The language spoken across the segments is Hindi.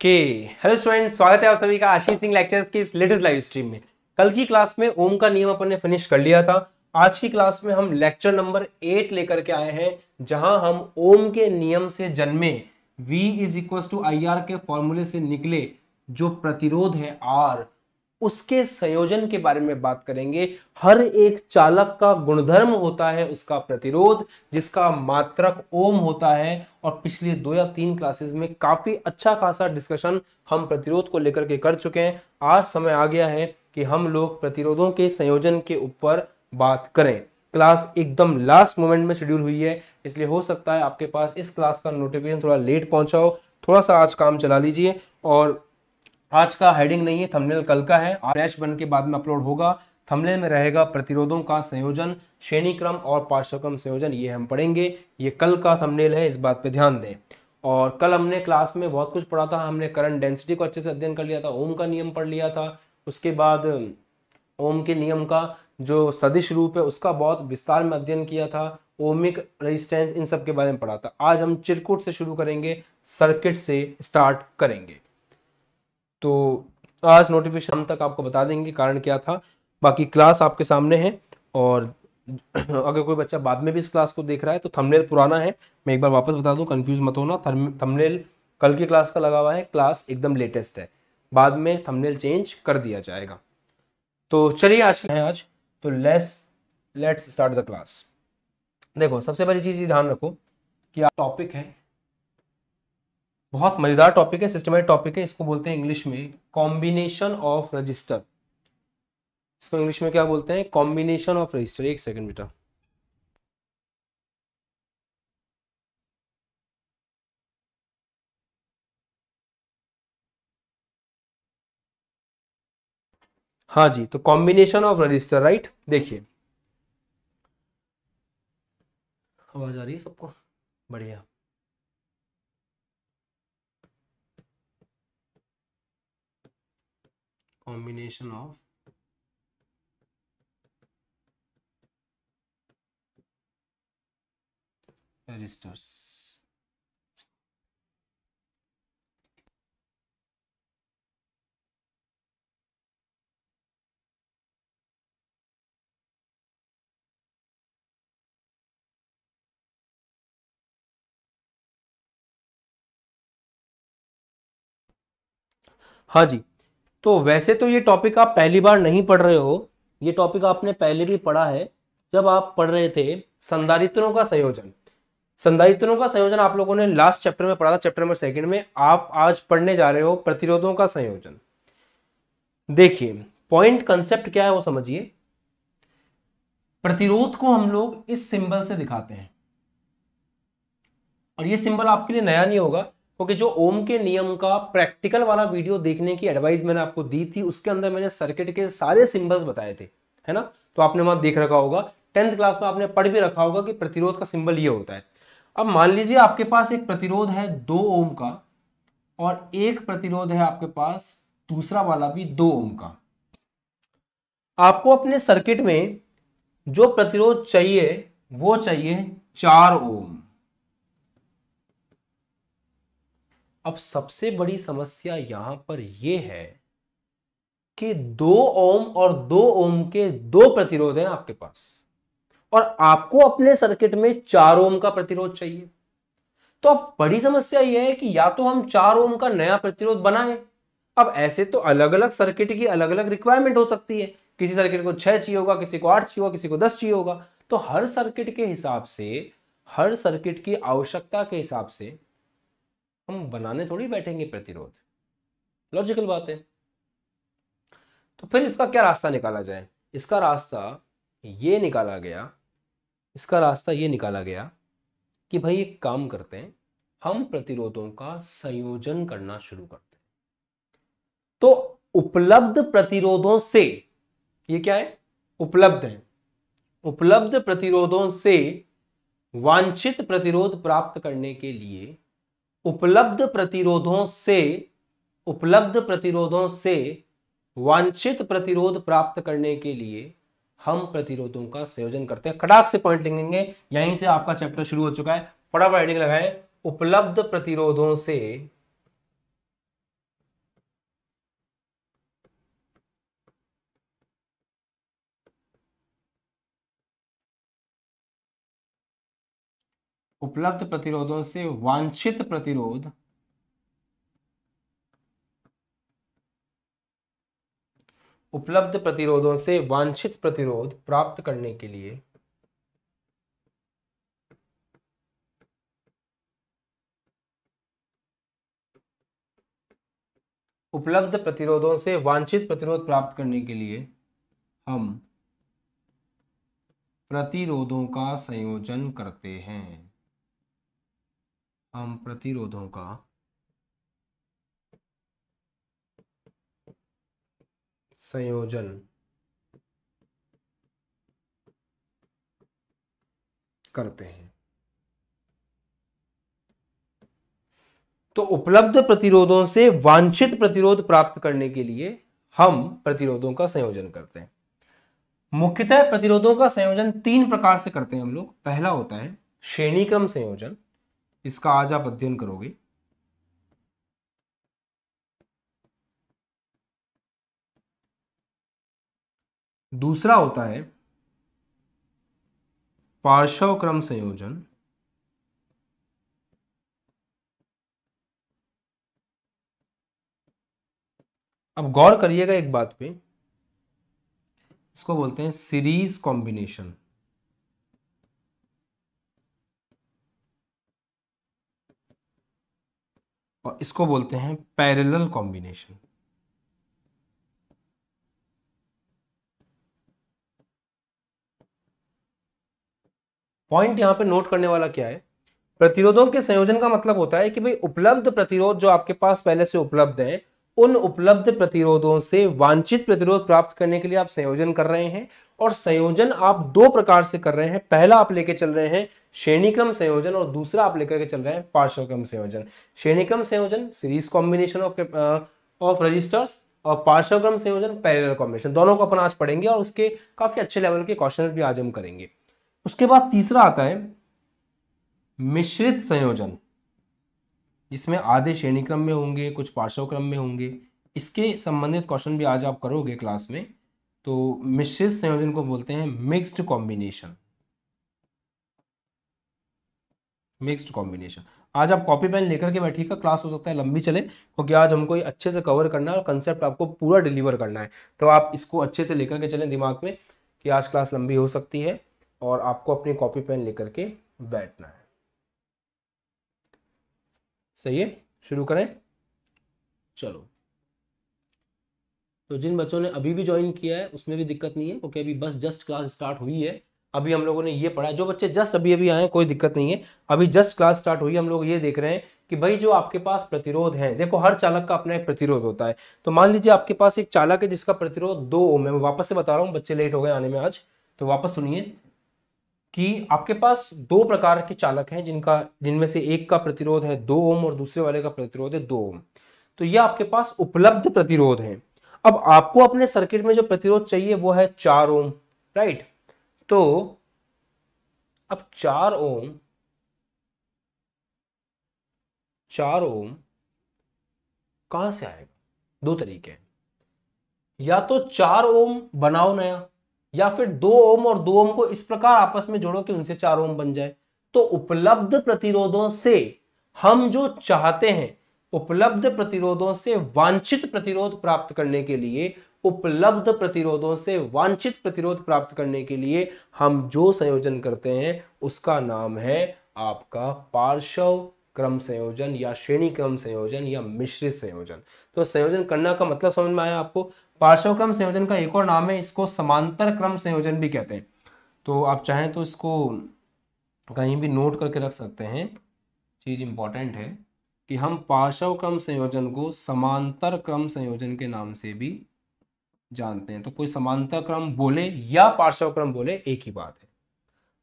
ओके हेलो स्टूडेंट स्वागत है आप सभी का आशीष सिंह लेक्चर्स की इस लेटेस्ट लाइव स्ट्रीम में कल की क्लास में ओम का नियम अपन ने फिनिश कर लिया था आज की क्लास में हम लेक्चर नंबर एट लेकर के आए हैं जहां हम ओम के नियम से जन्मे V is equal to I R के फॉर्मूले से निकले जो प्रतिरोध है आर उसके संयोजन के बारे में बात करेंगे हर एक चालक का गुणधर्म होता है उसका प्रतिरोध जिसका मात्रक ओम होता है और पिछले दो या तीन क्लासेस में काफी अच्छा खासा डिस्कशन हम प्रतिरोध को लेकर के कर चुके हैं आज समय आ गया है कि हम लोग प्रतिरोधों के संयोजन के ऊपर बात करें क्लास एकदम लास्ट मोमेंट में शेड्यूल हुई है इसलिए हो सकता है आपके पास इस क्लास का नोटिफिकेशन थोड़ा लेट पहुंचाओ थोड़ा सा आज काम चला लीजिए और आज का हेडिंग नहीं है थंबनेल कल का है फ्लैश बन के बाद में अपलोड होगा थंबनेल में रहेगा प्रतिरोधों का संयोजन श्रेणी क्रम और पार्श्वक्रम संयोजन ये हम पढ़ेंगे ये कल का थंबनेल है इस बात पे ध्यान दें और कल हमने क्लास में बहुत कुछ पढ़ा था हमने करंट डेंसिटी को अच्छे से अध्ययन कर लिया था ओम का नियम पढ़ लिया था उसके बाद ओम के नियम का जो सदिश रूप है उसका बहुत विस्तार में अध्ययन किया था ओमिक रेजिस्टेंस इन सब के बारे में पढ़ा था आज हम चिरकुट से शुरू करेंगे सर्किट से स्टार्ट करेंगे तो आज नोटिफिकेशन हम तक आपको बता देंगे कारण क्या था बाकी क्लास आपके सामने है और अगर कोई बच्चा बाद में भी इस क्लास को देख रहा है तो थंबनेल पुराना है मैं एक बार वापस बता दूं कंफ्यूज मत होना थंबनेल कल की क्लास का लगा हुआ है क्लास एकदम लेटेस्ट है बाद में थंबनेल चेंज कर दिया जाएगा तो चलिए आज है आज तो let's let's start the class देखो सबसे पहली चीज़ ये ध्यान रखो कि आप टॉपिक है बहुत मजेदार टॉपिक है सिस्टमेटिक टॉपिक है इसको बोलते हैं इंग्लिश में कॉम्बिनेशन ऑफ रजिस्टर इसको इंग्लिश में क्या बोलते हैं कॉम्बिनेशन ऑफ रजिस्टर एक सेकेंड बेटा हाँ जी तो कॉम्बिनेशन ऑफ रजिस्टर राइट देखिए आवाज आ रही है सबको बढ़िया combination of resistors. हाँ जी तो वैसे तो ये टॉपिक आप पहली बार नहीं पढ़ रहे हो ये टॉपिक आपने पहले भी पढ़ा है जब आप पढ़ रहे थे संधारित्रों का संयोजन संधारित्रों का संयोजन आप लोगों ने लास्ट चैप्टर में पढ़ा था चैप्टर नंबर सेकंड में आप आज पढ़ने जा रहे हो प्रतिरोधों का संयोजन देखिए पॉइंट कंसेप्ट क्या है वो समझिए प्रतिरोध को हम लोग इस सिंबल से दिखाते हैं और ये सिंबल आपके लिए नया नहीं होगा ओके जो ओम के नियम का प्रैक्टिकल वाला वीडियो देखने की एडवाइस मैंने आपको दी थी उसके अंदर मैंने सर्किट के सारे सिंबल्स बताए थे है ना तो आपने वहां देख रखा होगा टेंथ क्लास में आपने पढ़ भी रखा होगा कि प्रतिरोध का सिंबल ये होता है अब मान लीजिए आपके पास एक प्रतिरोध है दो ओम का और एक प्रतिरोध है आपके पास दूसरा वाला भी दो ओम का आपको अपने सर्किट में जो प्रतिरोध चाहिए वो चाहिए चार ओम अब सबसे बड़ी समस्या यहां पर यह है कि दो ओम और दो ओम के दो प्रतिरोध हैं आपके पास और आपको अपने सर्किट में चार ओम का प्रतिरोध चाहिए तो अब बड़ी समस्या यह है कि या तो हम चार ओम का नया प्रतिरोध बनाए अब ऐसे तो अलग अलग सर्किट की अलग अलग रिक्वायरमेंट हो सकती है किसी सर्किट को छह चाहिए होगा किसी को आठ चाहिए होगा किसी को दस चाहिए होगा तो हर सर्किट के हिसाब से हर सर्किट की आवश्यकता के हिसाब से हम बनाने थोड़ी बैठेंगे प्रतिरोध लॉजिकल बात है तो फिर इसका क्या रास्ता निकाला जाए इसका रास्ता ये निकाला गया इसका रास्ता ये निकाला गया कि भाई एक काम करते हैं हम प्रतिरोधों का संयोजन करना शुरू करते हैं तो उपलब्ध प्रतिरोधों से ये क्या है उपलब्ध है उपलब्ध प्रतिरोधों से वांछित प्रतिरोध प्राप्त करने के लिए उपलब्ध प्रतिरोधों से उपलब्ध प्रतिरोधों से वांछित प्रतिरोध प्राप्त करने के लिए हम प्रतिरोधों का संयोजन करते हैं कटाक से पॉइंट लिखेंगे यहीं से आपका चैप्टर शुरू हो चुका है बड़ा हेडिंग लगाए उपलब्ध प्रतिरोधों से उपलब्ध प्रतिरोधों से वांछित प्रतिरोध उपलब्ध प्रतिरोधों से वांछित प्रतिरोध प्राप्त करने के लिए उपलब्ध प्रतिरोधों से वांछित प्रतिरोध प्राप्त करने के लिए हम प्रतिरोधों का संयोजन करते हैं हम प्रतिरोधों का संयोजन करते हैं तो उपलब्ध प्रतिरोधों से वांछित प्रतिरोध प्राप्त करने के लिए हम प्रतिरोधों का संयोजन करते हैं मुख्यतः प्रतिरोधों का संयोजन तीन प्रकार से करते हैं हम लोग पहला होता है श्रेणीक्रम संयोजन इसका आज आप अध्ययन करोगे दूसरा होता है पार्श्व क्रम संयोजन अब गौर करिएगा एक बात पे इसको बोलते हैं सीरीज कॉम्बिनेशन और इसको बोलते हैं पैरेलल कॉम्बिनेशन पॉइंट यहां पे नोट करने वाला क्या है प्रतिरोधों के संयोजन का मतलब होता है कि भाई उपलब्ध प्रतिरोध जो आपके पास पहले से उपलब्ध हैं उन उपलब्ध प्रतिरोधों से वांछित प्रतिरोध प्राप्त करने के लिए आप संयोजन कर रहे हैं और संयोजन आप दो प्रकार से कर रहे हैं पहला आप लेके चल रहे हैं श्रेणीक्रम संयोजन और दूसरा आप लेकर के चल रहे हैं पार्श्वक्रम संयोजन श्रेणीक्रम संयोजन series combination of of registers और पार्श्वक्रम संयोजन पैरेलल कॉम्बिनेशन दोनों को अपन आज पढ़ेंगे और उसके काफी अच्छे लेवल के क्वेश्चन भी आज हम करेंगे उसके बाद तीसरा आता है मिश्रित संयोजन जिसमें आधे श्रेणी क्रम में होंगे कुछ पार्श्व क्रम में होंगे इसके संबंधित क्वेश्चन भी आज आप करोगे क्लास में तो मिश्रित संयोजन को बोलते हैं मिक्स्ड कॉम्बिनेशन मिक्सड कॉम्बिनेशन आज आप कॉपी पेन लेकर के बैठिएगा क्लास हो सकता है लंबी चले क्योंकि आज हमको अच्छे से कवर करना है और कंसेप्ट आपको पूरा डिलीवर करना है तो आप इसको अच्छे से लेकर के चलें दिमाग में कि आज क्लास लंबी हो सकती है और आपको अपनी कॉपी पेन लेकर के बैठना है सही है शुरू करें चलो तो जिन बच्चों ने अभी भी ज्वाइन किया है उसमें भी दिक्कत नहीं है क्योंकि अभी बस जस्ट क्लास स्टार्ट हुई है अभी हम लोगों ने ये पढ़ा है जो बच्चे जस्ट अभी अभी आए कोई दिक्कत नहीं है अभी जस्ट क्लास स्टार्ट हुई हम लोग ये देख रहे हैं कि भाई जो आपके पास प्रतिरोध है देखो हर चालक का अपना एक प्रतिरोध होता है तो मान लीजिए आपके पास एक चालक है जिसका प्रतिरोध दो ओम है मैं वापस से बता रहा हूँ बच्चे लेट हो गए आने में आज तो वापस सुनिए कि आपके पास दो प्रकार के चालक हैं जिनका जिनमें से एक का प्रतिरोध है दो ओम और दूसरे वाले का प्रतिरोध है दो ओम तो ये आपके पास उपलब्ध प्रतिरोध है अब आपको अपने सर्किट में जो प्रतिरोध चाहिए वो है चार ओम राइट तो अब चार ओम चार ओम कहां से आएगा दो तरीके हैं या तो चार ओम बनाओ नया या फिर दो ओम और दो ओम को इस प्रकार आपस में जोड़ो कि उनसे चार ओम बन जाए तो उपलब्ध प्रतिरोधों से हम जो चाहते हैं उपलब्ध प्रतिरोधों से वांछित प्रतिरोध प्राप्त करने के लिए उपलब्ध प्रतिरोधों से वांछित प्रतिरोध प्राप्त करने के लिए हम जो संयोजन करते हैं उसका नाम है आपका पार्श्व क्रम संयोजन या श्रेणी क्रम संयोजन या मिश्रित संयोजन तो संयोजन करना का मतलब समझ में आया आपको पार्श्व क्रम संयोजन का एक और नाम है इसको समांतर क्रम संयोजन भी कहते हैं तो आप चाहें तो इसको कहीं भी नोट करके रख सकते हैं चीज़ इंपॉर्टेंट है कि हम पार्श्व क्रम संयोजन को समांतर क्रम संयोजन के नाम से भी जानते हैं तो कोई समानता क्रम बोले या पार्श्व क्रम बोले एक ही बात है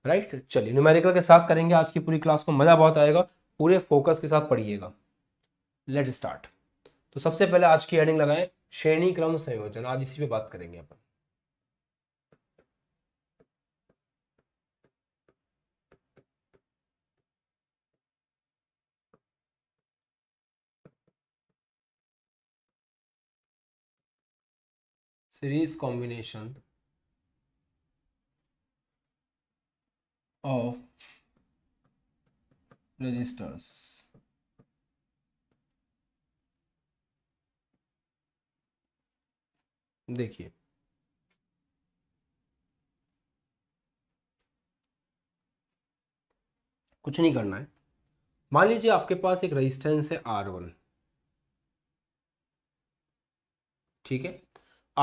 राइट चलिए न्यूमेरिकल के साथ करेंगे आज की पूरी क्लास को मजा बहुत आएगा पूरे फोकस के साथ पढ़िएगा लेट स्टार्ट तो सबसे पहले आज की हेडिंग लगाएं श्रेणी क्रम संयोजन आज इसी पे बात करेंगे अपन series combination of registers देखिए कुछ नहीं करना है मान लीजिए आपके पास एक रेजिस्टेंस है आर वन ठीक है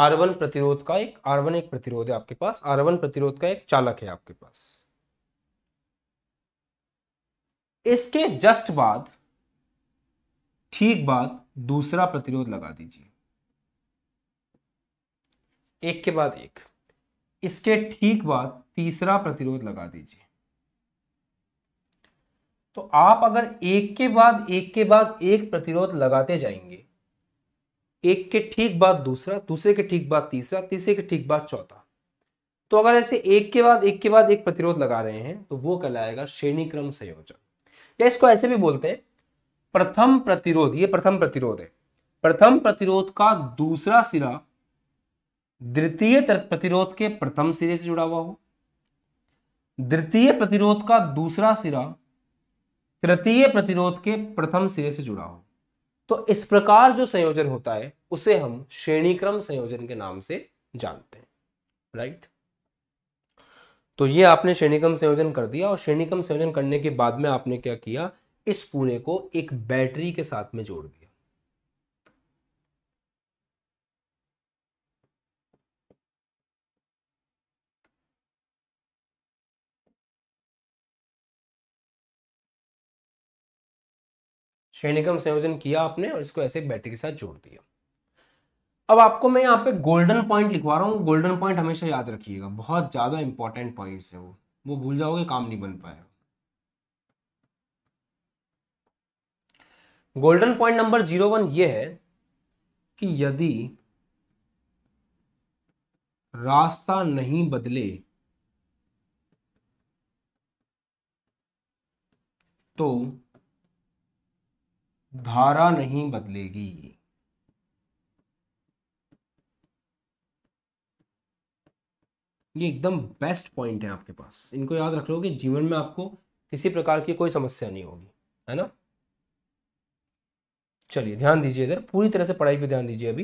आर वन प्रतिरोध का एक आर वन एक प्रतिरोध है आपके पास आर वन प्रतिरोध का एक चालक है आपके पास इसके जस्ट बाद ठीक बाद दूसरा प्रतिरोध लगा दीजिए एक के बाद एक इसके ठीक बाद तीसरा प्रतिरोध लगा दीजिए तो आप अगर एक के बाद एक के बाद एक प्रतिरोध लगाते जाएंगे एक के ठीक बाद दूसरा दूसरे के ठीक बाद तीसरा तीसरे के ठीक बाद चौथा तो अगर ऐसे एक के बाद एक के बाद एक प्रतिरोध लगा रहे हैं तो वो कहलाएगा श्रेणी क्रम संयोजन या इसको ऐसे भी बोलते हैं प्रथम प्रतिरोध ये प्रथम प्रतिरोध है प्रथम प्रतिरोध का दूसरा सिरा द्वितीय प्रतिरोध के प्रथम सिरे से जुड़ा हुआ हो द्वितीय प्रतिरोध का दूसरा सिरा तृतीय प्रतिरोध के प्रथम सिरे से जुड़ा हो तो इस प्रकार जो संयोजन होता है उसे हम श्रेणीक्रम संयोजन के नाम से जानते हैं राइट तो ये आपने श्रेणीक्रम संयोजन कर दिया और श्रेणीक्रम संयोजन करने के बाद में आपने क्या किया इस पूरे को एक बैटरी के साथ में जोड़ दिया श्रेणिकम संयोजन किया आपने और इसको ऐसे बैटरी के साथ जोड़ दिया अब आपको मैं यहाँ पे गोल्डन पॉइंट लिखवा रहा हूँ गोल्डन पॉइंट हमेशा याद रखिएगा बहुत ज़्यादा इंपॉर्टेंट पॉइंट्स है वो वो भूल जाओगे काम नहीं बन पाएगा golden point number zero one ये है कि यदि रास्ता नहीं बदले तो धारा नहीं बदलेगी ये एकदम बेस्ट पॉइंट है आपके पास इनको याद रख लो कि जीवन में आपको किसी प्रकार की कोई समस्या नहीं होगी है ना चलिए ध्यान दीजिए इधर पूरी तरह से पढ़ाई पे ध्यान दीजिए अभी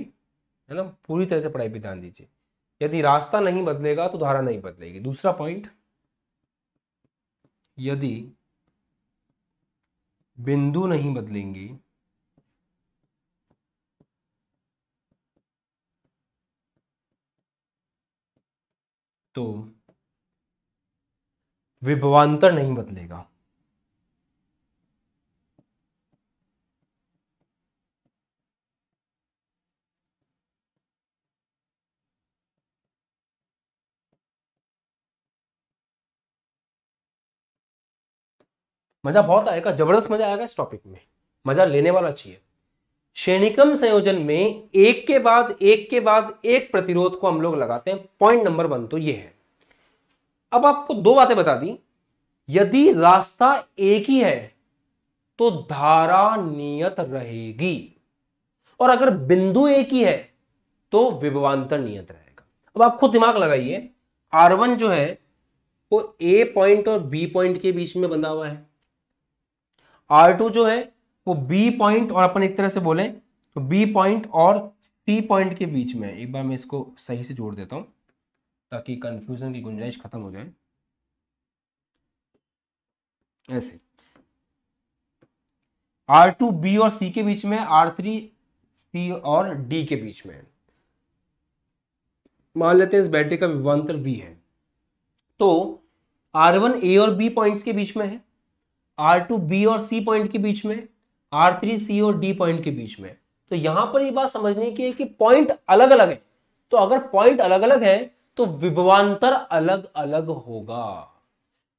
है ना पूरी तरह से पढ़ाई पे ध्यान दीजिए यदि रास्ता नहीं बदलेगा तो धारा नहीं बदलेगी दूसरा पॉइंट यदि बिंदु नहीं बदलेंगी तो विभवांतर नहीं बदलेगा मजा बहुत आएगा जबरदस्त मजा आएगा इस टॉपिक में मजा लेने वाला चाहिए श्रेणिकम संयोजन में एक के बाद एक के बाद एक प्रतिरोध को हम लोग लगाते हैं पॉइंट नंबर वन तो ये है अब आपको दो बातें बता दी यदि रास्ता एक ही है तो धारा नियत रहेगी और अगर बिंदु एक ही है तो विभवांतर नियत रहेगा अब आप खुद दिमाग लगाइए आर वन जो है वो ए पॉइंट और बी पॉइंट के बीच में बंधा हुआ है आर टू जो है वो बी पॉइंट और अपन एक तरह से बोले तो बी पॉइंट और सी पॉइंट के बीच में एक बार मैं इसको सही से जोड़ देता हूं ताकि कंफ्यूजन की गुंजाइश खत्म हो जाए ऐसे आर टू बी और सी के बीच में आर थ्री सी और डी के बीच में मान लेते हैं इस बैटरी का विभांतर वी है तो आर वन ए और बी पॉइंट्स के बीच में है आर टू बी और सी पॉइंट के बीच में आर थ्री सी और डी पॉइंट के बीच में तो यहां पर ये बात समझने की है कि पॉइंट अलग अलग है तो अगर पॉइंट अलग अलग है तो विभवांतर अलग अलग होगा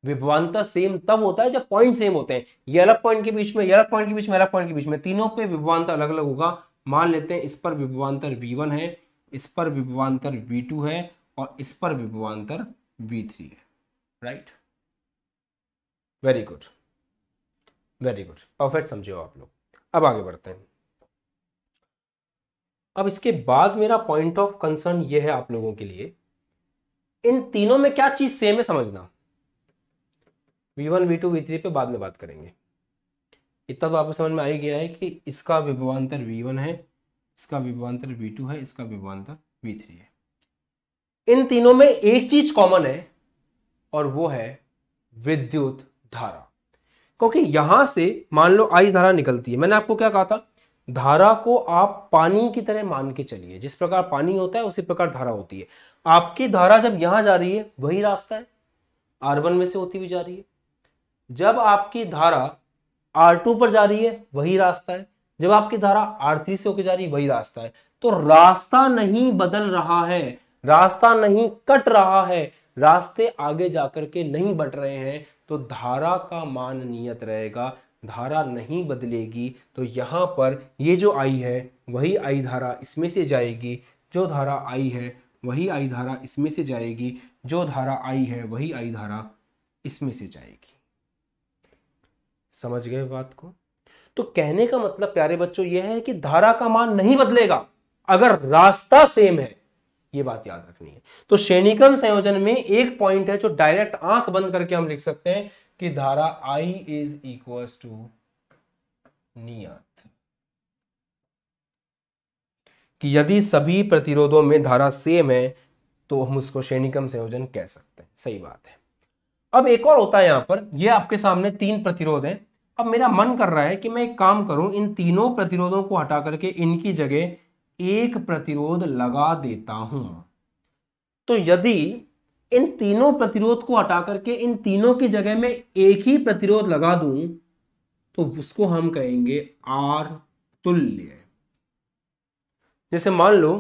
विभवांतर सेम तब होता है जब पॉइंट सेम होते हैं ये अलग पॉइंट के बीच में ये अलग पॉइंट के बीच में अलग पॉइंट के बीच में तीनों पे विभवांतर अलग अलग होगा मान लेते हैं इस पर विभवांतर v1 है इस पर विभवांतर v2 है और इस पर विभवांतर v3 है right very good very good perfect समझे हो आप लोग अब आगे बढ़ते हैं अब इसके बाद मेरा पॉइंट ऑफ कंसर्न ये है आप लोगों के लिए इन तीनों में क्या चीज सेम है समझना v1 v2 v3 पे बाद में बात करेंगे इतना तो आपको समझ में आ ही गया है कि इसका विभवान्तर v1 है इसका विभवान्तर v2 है इसका विभवान्तर v3 है इन तीनों में एक चीज कॉमन है और वो है विद्युत धारा क्योंकि यहां से मान लो आई धारा निकलती है मैंने आपको क्या कहा था धारा को आप पानी की तरह मान के चलिए जिस प्रकार पानी होता है उसी प्रकार धारा होती है आपकी धारा जब यहां जा रही है वही रास्ता है आर वन में से होती हुई जा रही है जब आपकी धारा आर टू पर जा रही है वही रास्ता है जब आपकी धारा आर थ्री से होकर जा रही है वही रास्ता है तो रास्ता नहीं बदल रहा है रास्ता नहीं कट रहा है रास्ते आगे जाकर के नहीं बढ़ रहे हैं तो धारा का मान नियत रहेगा धारा नहीं बदलेगी तो यहाँ पर ये जो आई है वही आई धारा इसमें से जाएगी जो धारा आई है वही आई धारा इसमें से जाएगी जो धारा आई है वही आई धारा इसमें से जाएगी समझ गए बात को तो कहने का मतलब प्यारे बच्चों यह है कि धारा का मान नहीं बदलेगा अगर रास्ता सेम है ये बात याद रखनी है तो श्रेणीक्रम संयोजन में एक पॉइंट है जो डायरेक्ट आंख बंद करके हम लिख सकते हैं कि धारा आई इज इक्व टू नियत कि यदि सभी प्रतिरोधों में धारा सेम है तो हम उसको श्रेणीकम संयोजन कह सकते हैं सही बात है अब एक और होता है यहां पर ये आपके सामने तीन प्रतिरोध हैं अब मेरा मन कर रहा है कि मैं एक काम करूं इन तीनों प्रतिरोधों को हटा करके इनकी जगह एक प्रतिरोध लगा देता हूं तो यदि इन तीनों प्रतिरोध को हटा करके इन तीनों की जगह में एक ही प्रतिरोध लगा दूं तो उसको हम कहेंगे आर तुल्य जैसे मान लो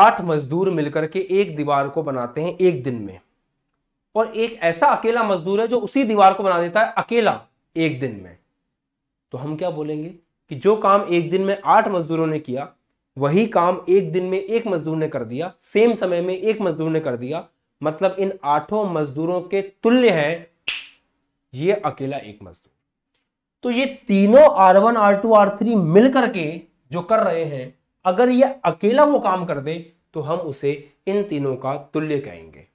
आठ मजदूर मिलकर के एक दीवार को बनाते हैं एक दिन में और एक ऐसा अकेला मजदूर है जो उसी दीवार को बना देता है अकेला एक दिन में तो हम क्या बोलेंगे कि जो काम एक दिन में आठ मजदूरों ने किया वही काम एक दिन में एक मजदूर ने कर दिया सेम समय में एक मजदूर ने कर दिया मतलब इन आठों मजदूरों के तुल्य है ये अकेला एक मजदूर तो ये तीनों R1, R2, R3 मिलकर के जो कर रहे हैं अगर ये अकेला वो काम कर दे तो हम उसे इन तीनों का तुल्य कहेंगे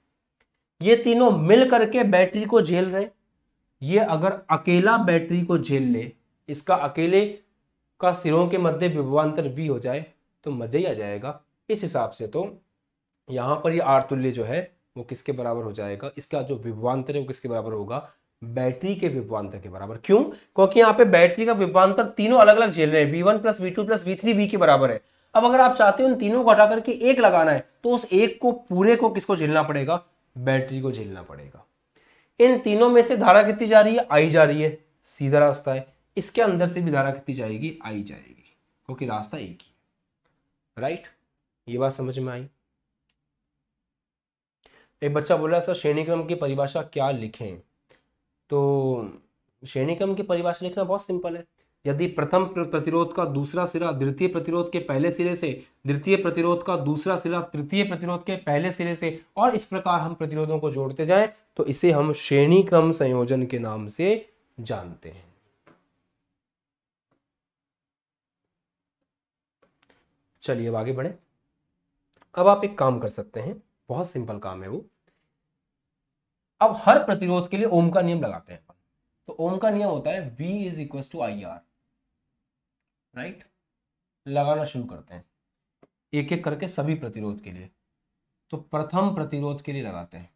ये तीनों मिल करके बैटरी को झेल रहे ये अगर अकेला बैटरी को झेल ले इसका अकेले का सिरों के मध्य विभवांतर v हो जाए तो मज़ा ही आ जाएगा इस हिसाब से तो यहाँ पर ये आरतुल्य जो है वो किसके बराबर हो जाएगा इसका जो विभवान्तर है वो किसके बराबर होगा बैटरी के विभवान्तर के बराबर क्यों क्योंकि यहाँ पे बैटरी का विभवान्तर तीनों अलग अलग झेल रहे हैं V one plus V two plus V three V के बराबर है अब अगर आप चाहते हो उन तीनों को हटा करके एक लगाना है तो उस एक को पूरे को किसको झेलना पड़ेगा बैटरी को झेलना पड़ेगा इन तीनों में से धारा कितनी जा रही है आई जा रही है सीधा रास्ता है इसके अंदर से भी धारा कितनी जाएगी आई जाएगी क्योंकि रास्ता एक ही राइट ये बात समझ में आई एक बच्चा बोल रहा है सर श्रेणीक्रम की परिभाषा क्या लिखें तो श्रेणीक्रम की परिभाषा लिखना बहुत सिंपल है यदि प्रथम प्रतिरोध का दूसरा सिरा द्वितीय प्रतिरोध के पहले सिरे से द्वितीय प्रतिरोध का दूसरा सिरा तृतीय प्रतिरोध के पहले सिरे से और इस प्रकार हम प्रतिरोधों को जोड़ते जाएं तो इसे हम श्रेणी क्रम संयोजन के नाम से जानते हैं चलिए अब आगे बढ़े अब आप एक काम कर सकते हैं बहुत सिंपल काम है वो अब हर प्रतिरोध के लिए ओम का नियम लगाते हैं तो ओम का नियम होता है V is equal to I R right लगाना शुरू करते हैं एक एक करके सभी प्रतिरोध के लिए तो प्रथम प्रतिरोध के लिए लगाते हैं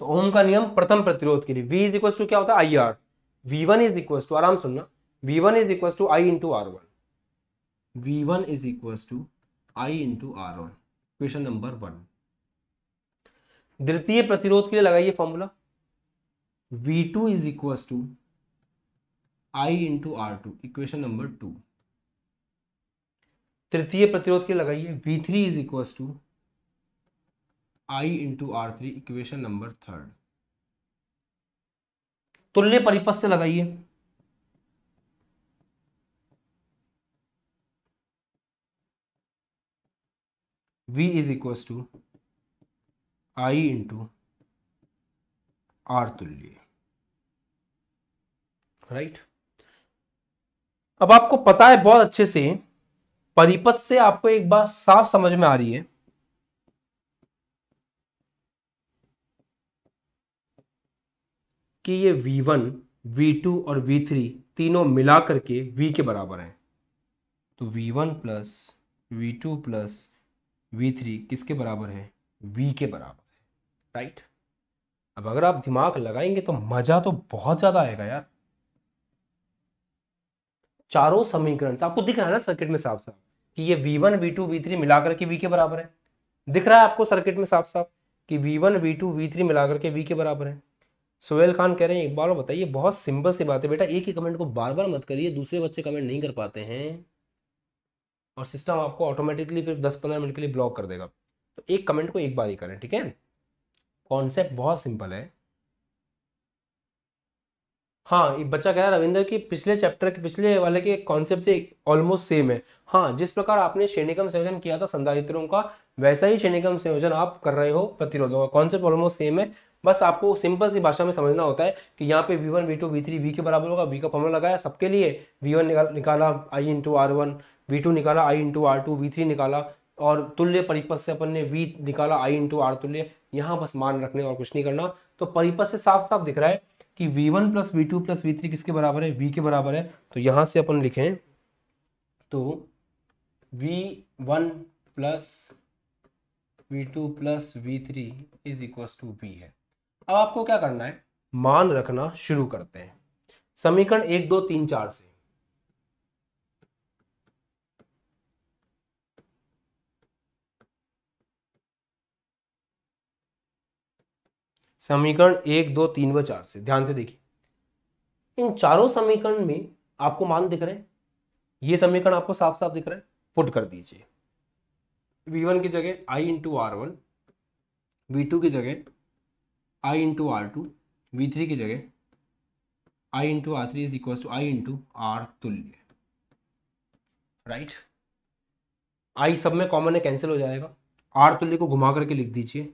तो ओम का नियम प्रथम प्रतिरोध के लिए V इज इक्वल टू क्या होता है I R V one is equal to आराम सुनना V one is equal to I into R one V one is equal to I into R one question number one द्वितीय प्रतिरोध के लिए लगाइए formula V two is equal to I into R two equation number two तृतीय प्रतिरोध के लगाइए V three is equal to I into R three equation number third तुल्य परिपथ से लगाइए v is equal to I into R तुल्य राइट अब आपको पता है बहुत अच्छे से परिपथ से आपको एक बात साफ समझ में आ रही है कि ये V1, V2 और V3 तीनों मिला करके V के बराबर हैं तो V1 one plus V two plus V three किसके बराबर है V के बराबर है राइट अब अगर आप दिमाग लगाएंगे तो मज़ा तो बहुत ज़्यादा आएगा यार चारों समीकरण आपको दिख रहा है ना सर्किट में साफ साफ कि ये V1, V2, V3 मिलाकर के V के बराबर है दिख रहा है आपको सर्किट में साफ साफ कि V1, V2, V3 मिलाकर के V के बराबर है सोहेल खान कह रहे हैं एक बार बताइए बहुत सिंपल सी बात है बेटा एक ही कमेंट को बार बार मत करिए दूसरे बच्चे कमेंट नहीं कर पाते हैं और सिस्टम आपको ऑटोमेटिकली फिर दस पंद्रह मिनट के लिए ब्लॉक कर देगा तो एक कमेंट को एक बार ही करें ठीक है कॉन्सेप्ट बहुत सिंपल है हाँ एक बच्चा कह रहा है रविंदर कि पिछले चैप्टर के पिछले वाले के कॉन्सेप्ट से ऑलमोस्ट सेम है हाँ जिस प्रकार आपने शेनिकम संयोजन किया था संधारित्रों का वैसा ही शेनिकम संयोजन आप कर रहे हो प्रतिरोधों का कॉन्सेप्ट ऑलमोस्ट सेम है बस आपको सिंपल सी भाषा में समझना होता है कि यहाँ पे V one V two V three V के बराबर होगा वी का फॉर्मूला लगाया सबके लिए वी वन निकाल निकाला I into R one V two निकाला I into R two V three निकाला और तुल्य परिपथ से अपन ने वी निकाला आई इंटू आर तुल्य यहाँ बस मान रखने और कुछ नहीं करना तो परिपथ से साफ साफ दिख रहा है कि V one plus V two plus V three किसके बराबर है वी के बराबर है तो यहाँ से अपन लिखें तो V one plus V two plus V three is equal to V है अब आपको क्या करना है मान रखना शुरू करते हैं समीकरण एक दो तीन चार से समीकरण एक दो तीन व चार से ध्यान से देखिए इन चारों समीकरण में आपको मान दिख रहे हैं ये समीकरण आपको साफ साफ दिख रहा है पुट कर दीजिए v1 की जगह i into R one V की जगह I into R two V three की जगह I into R three is equal to I into R तुल्य राइट आई सब में कॉमन है कैंसिल हो जाएगा आर तुल्य को घुमा करके लिख दीजिए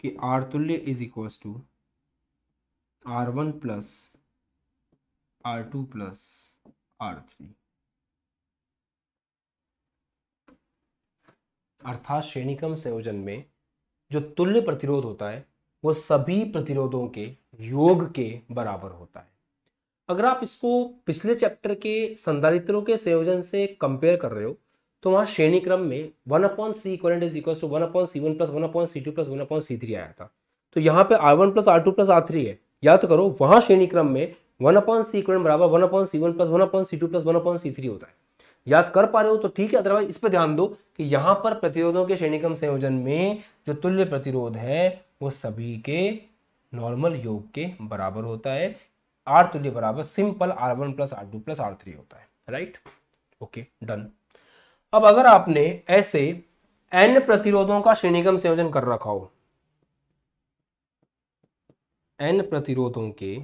कि आर तुल्य is equal to R one plus R two plus R three अर्थात श्रेणीक्रम संयोजन में जो तुल्य प्रतिरोध होता है वो सभी प्रतिरोधों के योग के बराबर होता है अगर आप इसको पिछले चैप्टर के संधारित्रों के संयोजन से कंपेयर कर रहे हो तो वहाँ श्रेणी क्रम में one upon C equivalent is equal to one upon C one plus one upon C two plus one upon C three आया था तो यहाँ पे R one plus R two plus R three है याद करो वहाँ श्रेणी क्रम में वन अपॉन सी इक्वेंट बराबर one upon C one plus one upon C two plus one upon C three होता है याद कर पा रहे हो तो ठीक है अदरवाइज इस पर ध्यान दो कि यहाँ पर प्रतिरोधों के श्रेणिकम संयोजन में जो तुल्य प्रतिरोध है वो सभी के नॉर्मल योग के बराबर होता है आर तुल्य बराबर simple R one plus R two plus R three होता है राइट ओके डन अब अगर आपने ऐसे एन प्रतिरोधों का श्रेणीगम संयोजन कर रखा हो एन प्रतिरोधों के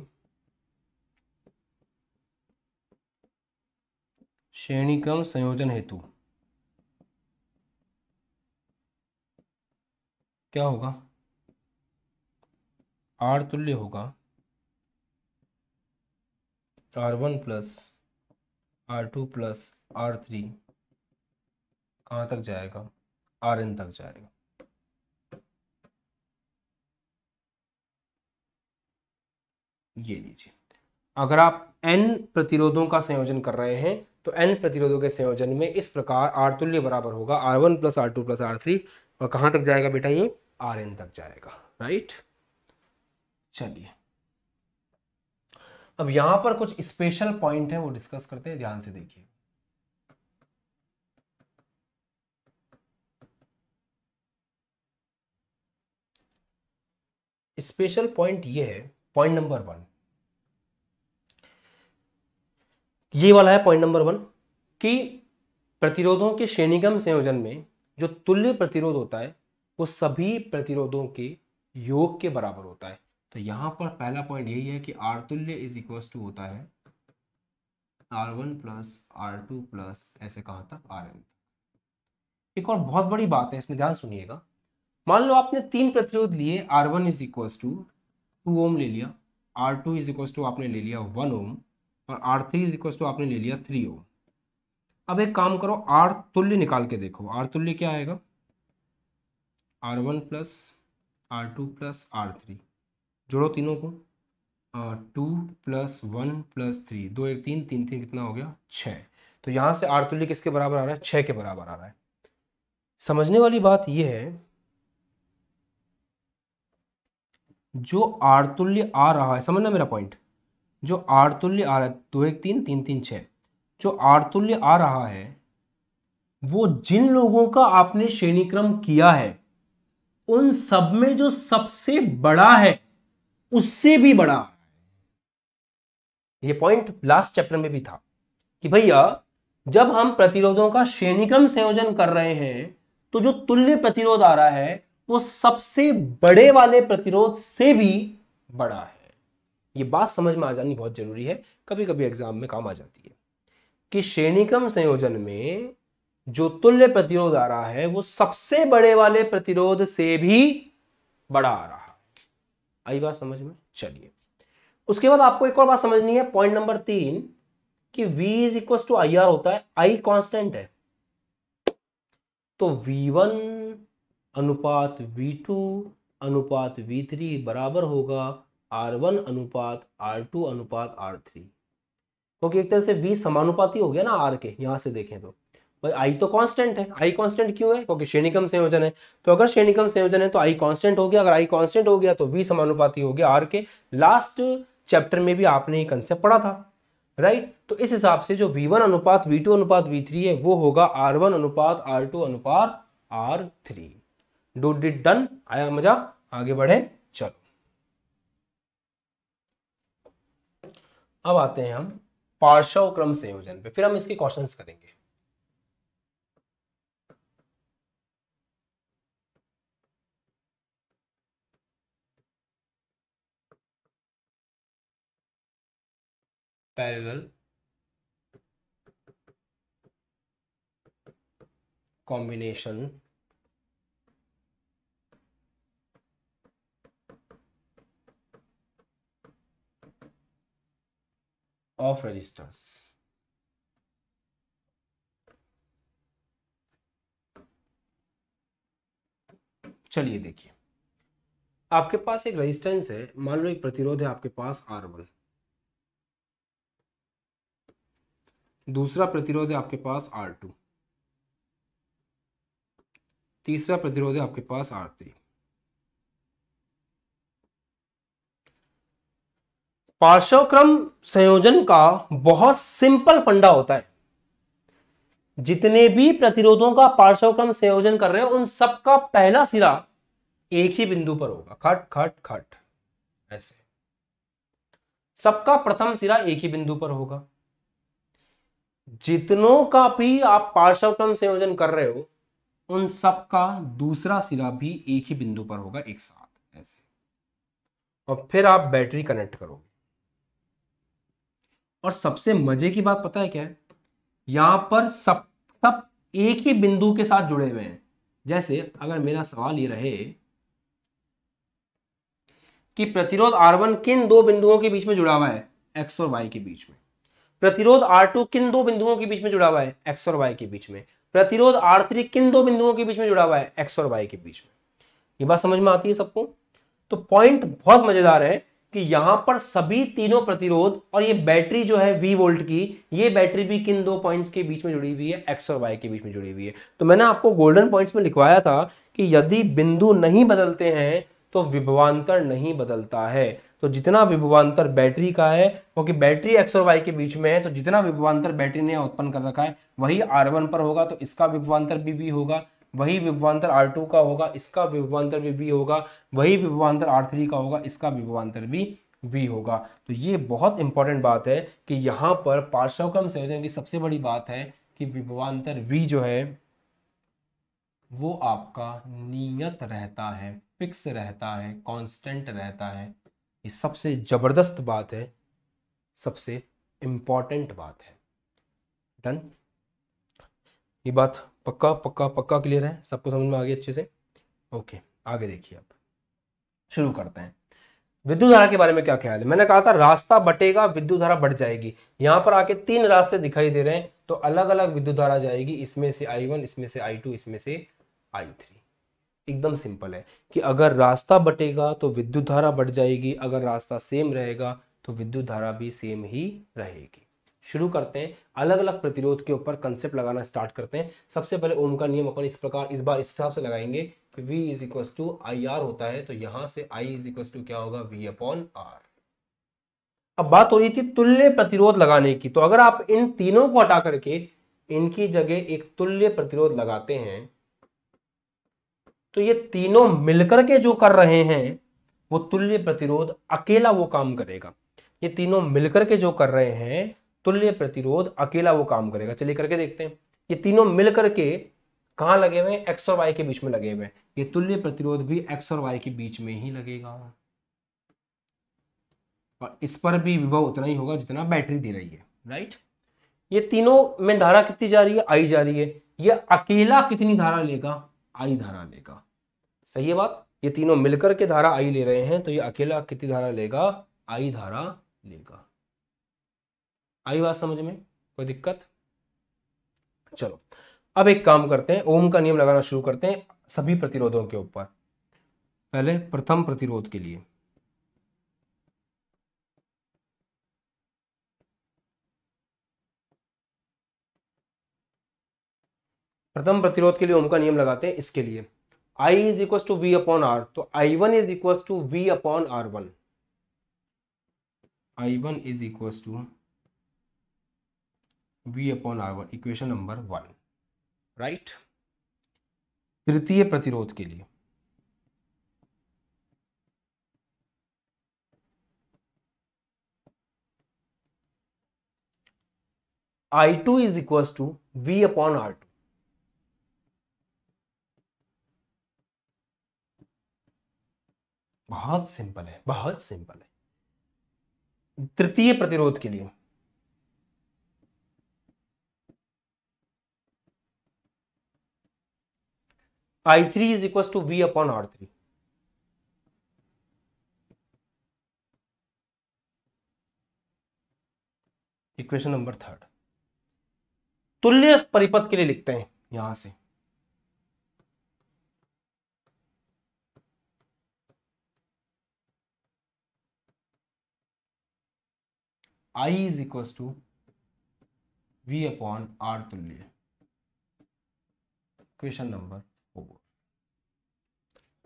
श्रेणी क्रम संयोजन हेतु क्या होगा आर तुल्य होगा R one plus R two plus R three कहाँ तक जाएगा आर एन तक जाएगा ये लीजिए अगर आप एन प्रतिरोधों का संयोजन कर रहे हैं तो एन प्रतिरोधों के संयोजन में इस प्रकार आर तुल्य बराबर होगा R one plus R two plus R three और कहाँ तक जाएगा बेटा ये आर एन तक जाएगा राइट चलिए अब यहां पर कुछ स्पेशल पॉइंट है वो डिस्कस करते हैं ध्यान से देखिए स्पेशल पॉइंट ये है पॉइंट नंबर वन ये वाला है पॉइंट नंबर वन कि प्रतिरोधों के श्रेणीगम संयोजन में जो तुल्य प्रतिरोध होता है वो सभी प्रतिरोधों के योग के बराबर होता है तो यहां पर पहला पॉइंट यही है कि आर तुल्य इज इक्वल टू होता है R one plus R two plus ऐसे कहा तक आर एन एक और बहुत बड़ी बात है इसमें ध्यान सुनिएगा मान लो आपने तीन प्रतिरोध लिए R one is equal to two ohm ले लिया R two is equal to आपने ले लिया वन ओम और R three is equal to आपने ले लिया थ्री ओम अब एक काम करो आर तुल्य निकाल के देखो आर तुल्य क्या आएगा R one plus R two plus R three जोड़ो तीनों को two plus one plus three दो एक तीन तीन तीन कितना हो गया छः तो यहाँ से आर तुल्य किसके बराबर आ रहा है छः के बराबर आ रहा है समझने वाली बात यह है जो आर तुल्य आ रहा है समझना मेरा पॉइंट जो आर तुल्य आ रहा है दो एक तीन तीन तीन छः जो आर तुल्य आ रहा है वो जिन लोगों का आपने श्रेणीक्रम किया है उन सब में जो सबसे बड़ा है उससे भी बड़ा ये पॉइंट लास्ट चैप्टर में भी था कि भैया जब हम प्रतिरोधों का श्रेणीक्रम संयोजन कर रहे हैं तो जो तुल्य प्रतिरोध आ रहा है वो सबसे बड़े वाले प्रतिरोध से भी बड़ा है ये बात समझ में आ जानी बहुत जरूरी है कभी कभी एग्जाम में काम आ जाती है कि श्रेणीक्रम संयोजन में जो तुल्य प्रतिरोध आ रहा है वो सबसे बड़े वाले प्रतिरोध से भी बड़ा आ रहा है आई बात समझ में चलिए उसके बाद आपको एक और बात समझनी है पॉइंट नंबर तीन कि V is equal to I R होता है I कांस्टेंट है तो V1 अनुपात V2 अनुपात V3 बराबर होगा आर वन अनुपात आर टू अनुपात आर थ्री क्योंकि एक तरह से वी समानुपाती हो गया ना आर के यहां से देखें तो भाई आई तो कांस्टेंट है आई कांस्टेंट क्यों है क्योंकि श्रेणिकम संयोजन है तो अगर श्रेणिकम संयोजन है तो आई कांस्टेंट हो गया अगर आई कांस्टेंट हो गया तो वी समानुपाती हो गया आर के लास्ट चैप्टर में भी आपने ये कंसेप्ट पढ़ा था राइट तो इस हिसाब से जो वी वन अनुपात वी टू अनुपात वी थ्री है वो होगा आर वन अनुपात आर टू अनुपात R three do did done आया मजा आगे बढ़े अब आते हैं हम पार्श्व क्रम संयोजन पे फिर हम इसके क्वेश्चंस करेंगे पैरेलल कॉम्बिनेशन of resistors. चलिए देखिए आपके पास एक रेजिस्टेंस है मान लो एक प्रतिरोध है आपके पास आर वन दूसरा प्रतिरोध है आपके पास आर टू तीसरा प्रतिरोध है आपके पास आर थ्री पार्श्वक्रम संयोजन का बहुत सिंपल फंडा होता है जितने भी प्रतिरोधों का पार्श्वक्रम संयोजन कर रहे हो उन सबका पहला सिरा एक ही बिंदु पर होगा खट खट खट ऐसे सबका प्रथम सिरा एक ही बिंदु पर होगा जितनों का भी आप पार्श्वक्रम संयोजन कर रहे हो उन सब का दूसरा सिरा भी एक ही बिंदु पर होगा एक साथ ऐसे और फिर आप बैटरी कनेक्ट करोगे और सबसे मजे की बात पता है क्या है यहां पर सब सब एक ही बिंदु के साथ जुड़े हुए हैं जैसे अगर मेरा सवाल ये रहे कि प्रतिरोध R1 किन दो बिंदुओं के बीच में जुड़ा हुआ है एक्स और वाई के बीच में प्रतिरोध R2 किन दो बिंदुओं के बीच में जुड़ा हुआ है एक्स और वाई के बीच में प्रतिरोध R3 किन दो बिंदुओं के बीच में जुड़ा हुआ है एक्स और वाई के बीच में ये बात समझ में आती है सबको तो पॉइंट बहुत मजेदार है कि यहां पर सभी तीनों प्रतिरोध और ये बैटरी जो है वी वोल्ट की ये बैटरी भी किन दो पॉइंट्स के बीच में जुड़ी हुई है एक्स और वाई के बीच में जुड़ी हुई है तो मैंने आपको गोल्डन पॉइंट्स में लिखवाया था कि यदि बिंदु नहीं बदलते हैं तो विभवांतर नहीं बदलता है तो जितना विभवांतर बैटरी का है क्योंकि तो बैटरी एक्स और वाई के बीच में है तो जितना विभवांतर बैटरी ने उत्पन्न कर रखा है वही आर वन पर होगा तो इसका विभवांतर भी होगा वही विभवान्तर आर टू का होगा इसका विभवान्तर भी वी होगा वही विभवान्तर आर थ्री का होगा इसका विभवान्तर भी वी होगा तो ये बहुत इंपॉर्टेंट बात है कि यहाँ पर पार्श्वक्रम संयोजन की सबसे बड़ी बात है कि विभवान्तर वी जो है वो आपका नियत रहता है फिक्स रहता है कांस्टेंट रहता है ये सबसे ज़बरदस्त बात है सबसे इंपॉर्टेंट बात है डन ये बात पक्का पक्का पक्का क्लियर है सबको समझ में आ गया अच्छे से ओके आगे देखिए आप शुरू करते हैं विद्युत धारा के बारे में क्या ख्याल है मैंने कहा था रास्ता बटेगा विद्युत धारा बढ़ जाएगी यहाँ पर आके तीन रास्ते दिखाई दे रहे हैं तो अलग अलग विद्युत धारा जाएगी इसमें से आई वन इसमें से आई टू इसमें से आई थ्री एकदम सिंपल है कि अगर रास्ता बटेगा तो विद्युत धारा बढ़ जाएगी अगर रास्ता सेम रहेगा तो विद्युत धारा भी सेम ही रहेगी शुरू करते हैं अलग अलग प्रतिरोध के ऊपर कंसेप्ट लगाना स्टार्ट करते हैं सबसे पहले ओम का नियम अपन इस प्रकार इस बार इस हिसाब से लगाएंगे कि V is equal to I R होता है तो यहां से I इज इक्व टू क्या होगा V अपॉन आर अब बात हो रही थी तुल्य प्रतिरोध लगाने की तो अगर आप इन तीनों को हटा करके इनकी जगह एक तुल्य प्रतिरोध लगाते हैं तो ये तीनों मिलकर के जो कर रहे हैं वो तुल्य प्रतिरोध अकेला वो काम करेगा ये तीनों मिलकर के जो कर रहे हैं तुल्य प्रतिरोध अकेला वो काम करेगा चलिए करके देखते हैं ये तीनों मिलकर के कहा लगे हुए हैं एक्स और वाई के बीच में लगे हुए हैं ये तुल्य प्रतिरोध भी एक्स और वाई के बीच में ही लगेगा और इस पर भी विभव उतना ही होगा जितना बैटरी दे रही है राइट ये तीनों में धारा कितनी जा रही है आई जा रही है ये अकेला कितनी धारा लेगा आई धारा लेगा सही है बात ये तीनों मिलकर के धारा आई ले रहे हैं तो ये अकेला कितनी धारा लेगा आई धारा लेगा आई बात समझ में कोई दिक्कत चलो अब एक काम करते हैं ओम का नियम लगाना शुरू करते हैं सभी प्रतिरोधों के ऊपर पहले प्रथम प्रतिरोध के लिए प्रथम प्रतिरोध के लिए ओम का नियम लगाते हैं इसके लिए I is equal to V upon R तो I1 one is equal to V upon R one I one is equal to V upon R one equation number one right तृतीय प्रतिरोध के लिए I two is equal to V upon R two बहुत सिंपल है बहुत सिंपल है तृतीय प्रतिरोध के लिए I three is equal to V upon R three equation number third तुल्य परिपथ के लिए लिखते हैं यहां से I is equal to V upon R तुल्य इक्वेशन नंबर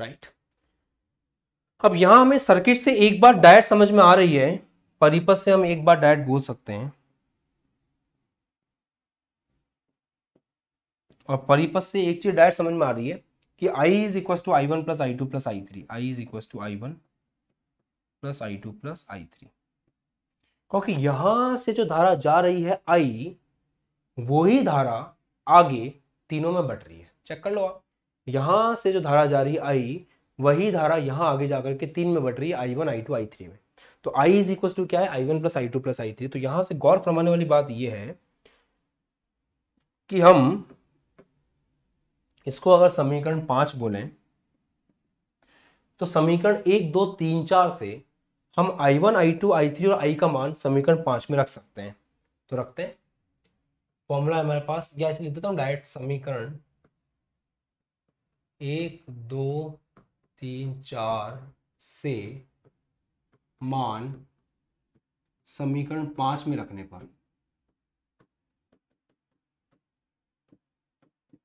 राइट अब यहां हमें सर्किट से एक बार डायट समझ में आ रही है परिपथ से हम एक बार डायट बोल सकते हैं और परिपथ से एक चीज डायट समझ में आ रही है कि I is equal to I one plus I two plus I three I is equal to I one plus I two plus I three क्योंकि यहां से जो धारा जा रही है I वही धारा आगे तीनों में बट रही है चेक कर लो आप यहाँ से जो धारा जा रही है आई वही धारा यहाँ आगे जाकर के तीन में बट रही है I one I two I three में तो आई इज इक्वल टू क्या है I one plus I two plus I three तो यहाँ से गौर फरमाने वाली बात यह है कि हम इसको अगर समीकरण पांच बोलें तो समीकरण एक दो तीन चार से हम I one I two I three और आई का मान समीकरण पांच में रख सकते हैं तो रखते हैं फॉर्मूला हमारे पास या लिख देता हूँ डायरेक्ट समीकरण एक दो तीन चार से मान समीकरण पांच में रखने पर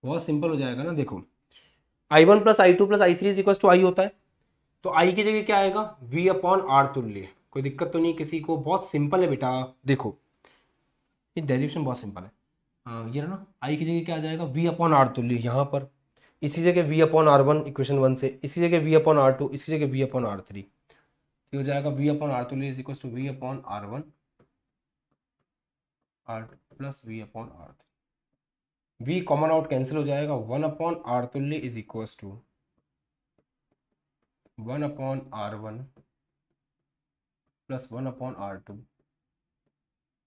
बहुत सिंपल हो जाएगा ना देखो I one plus I two plus I three equal to I होता है तो आई की जगह क्या आएगा v अपॉन आर तुल्य कोई दिक्कत तो नहीं किसी को बहुत सिंपल है बेटा देखो ये डेरिवेशन बहुत सिंपल है आ, हाँ, ये ना आई की जगह क्या आ जाएगा v अपॉन आर तुल्य यहाँ पर इसी जगह V upon R one equation one से इसी जगह वी अपॉन आर टू इसी जगह वी अपॉन आर थ्री हो जाएगा V upon R two is equal to V upon R one R two plus V upon R three V common out cancel हो जाएगा वन अपॉन आर तुल्य is equal to one upon R one plus one upon R two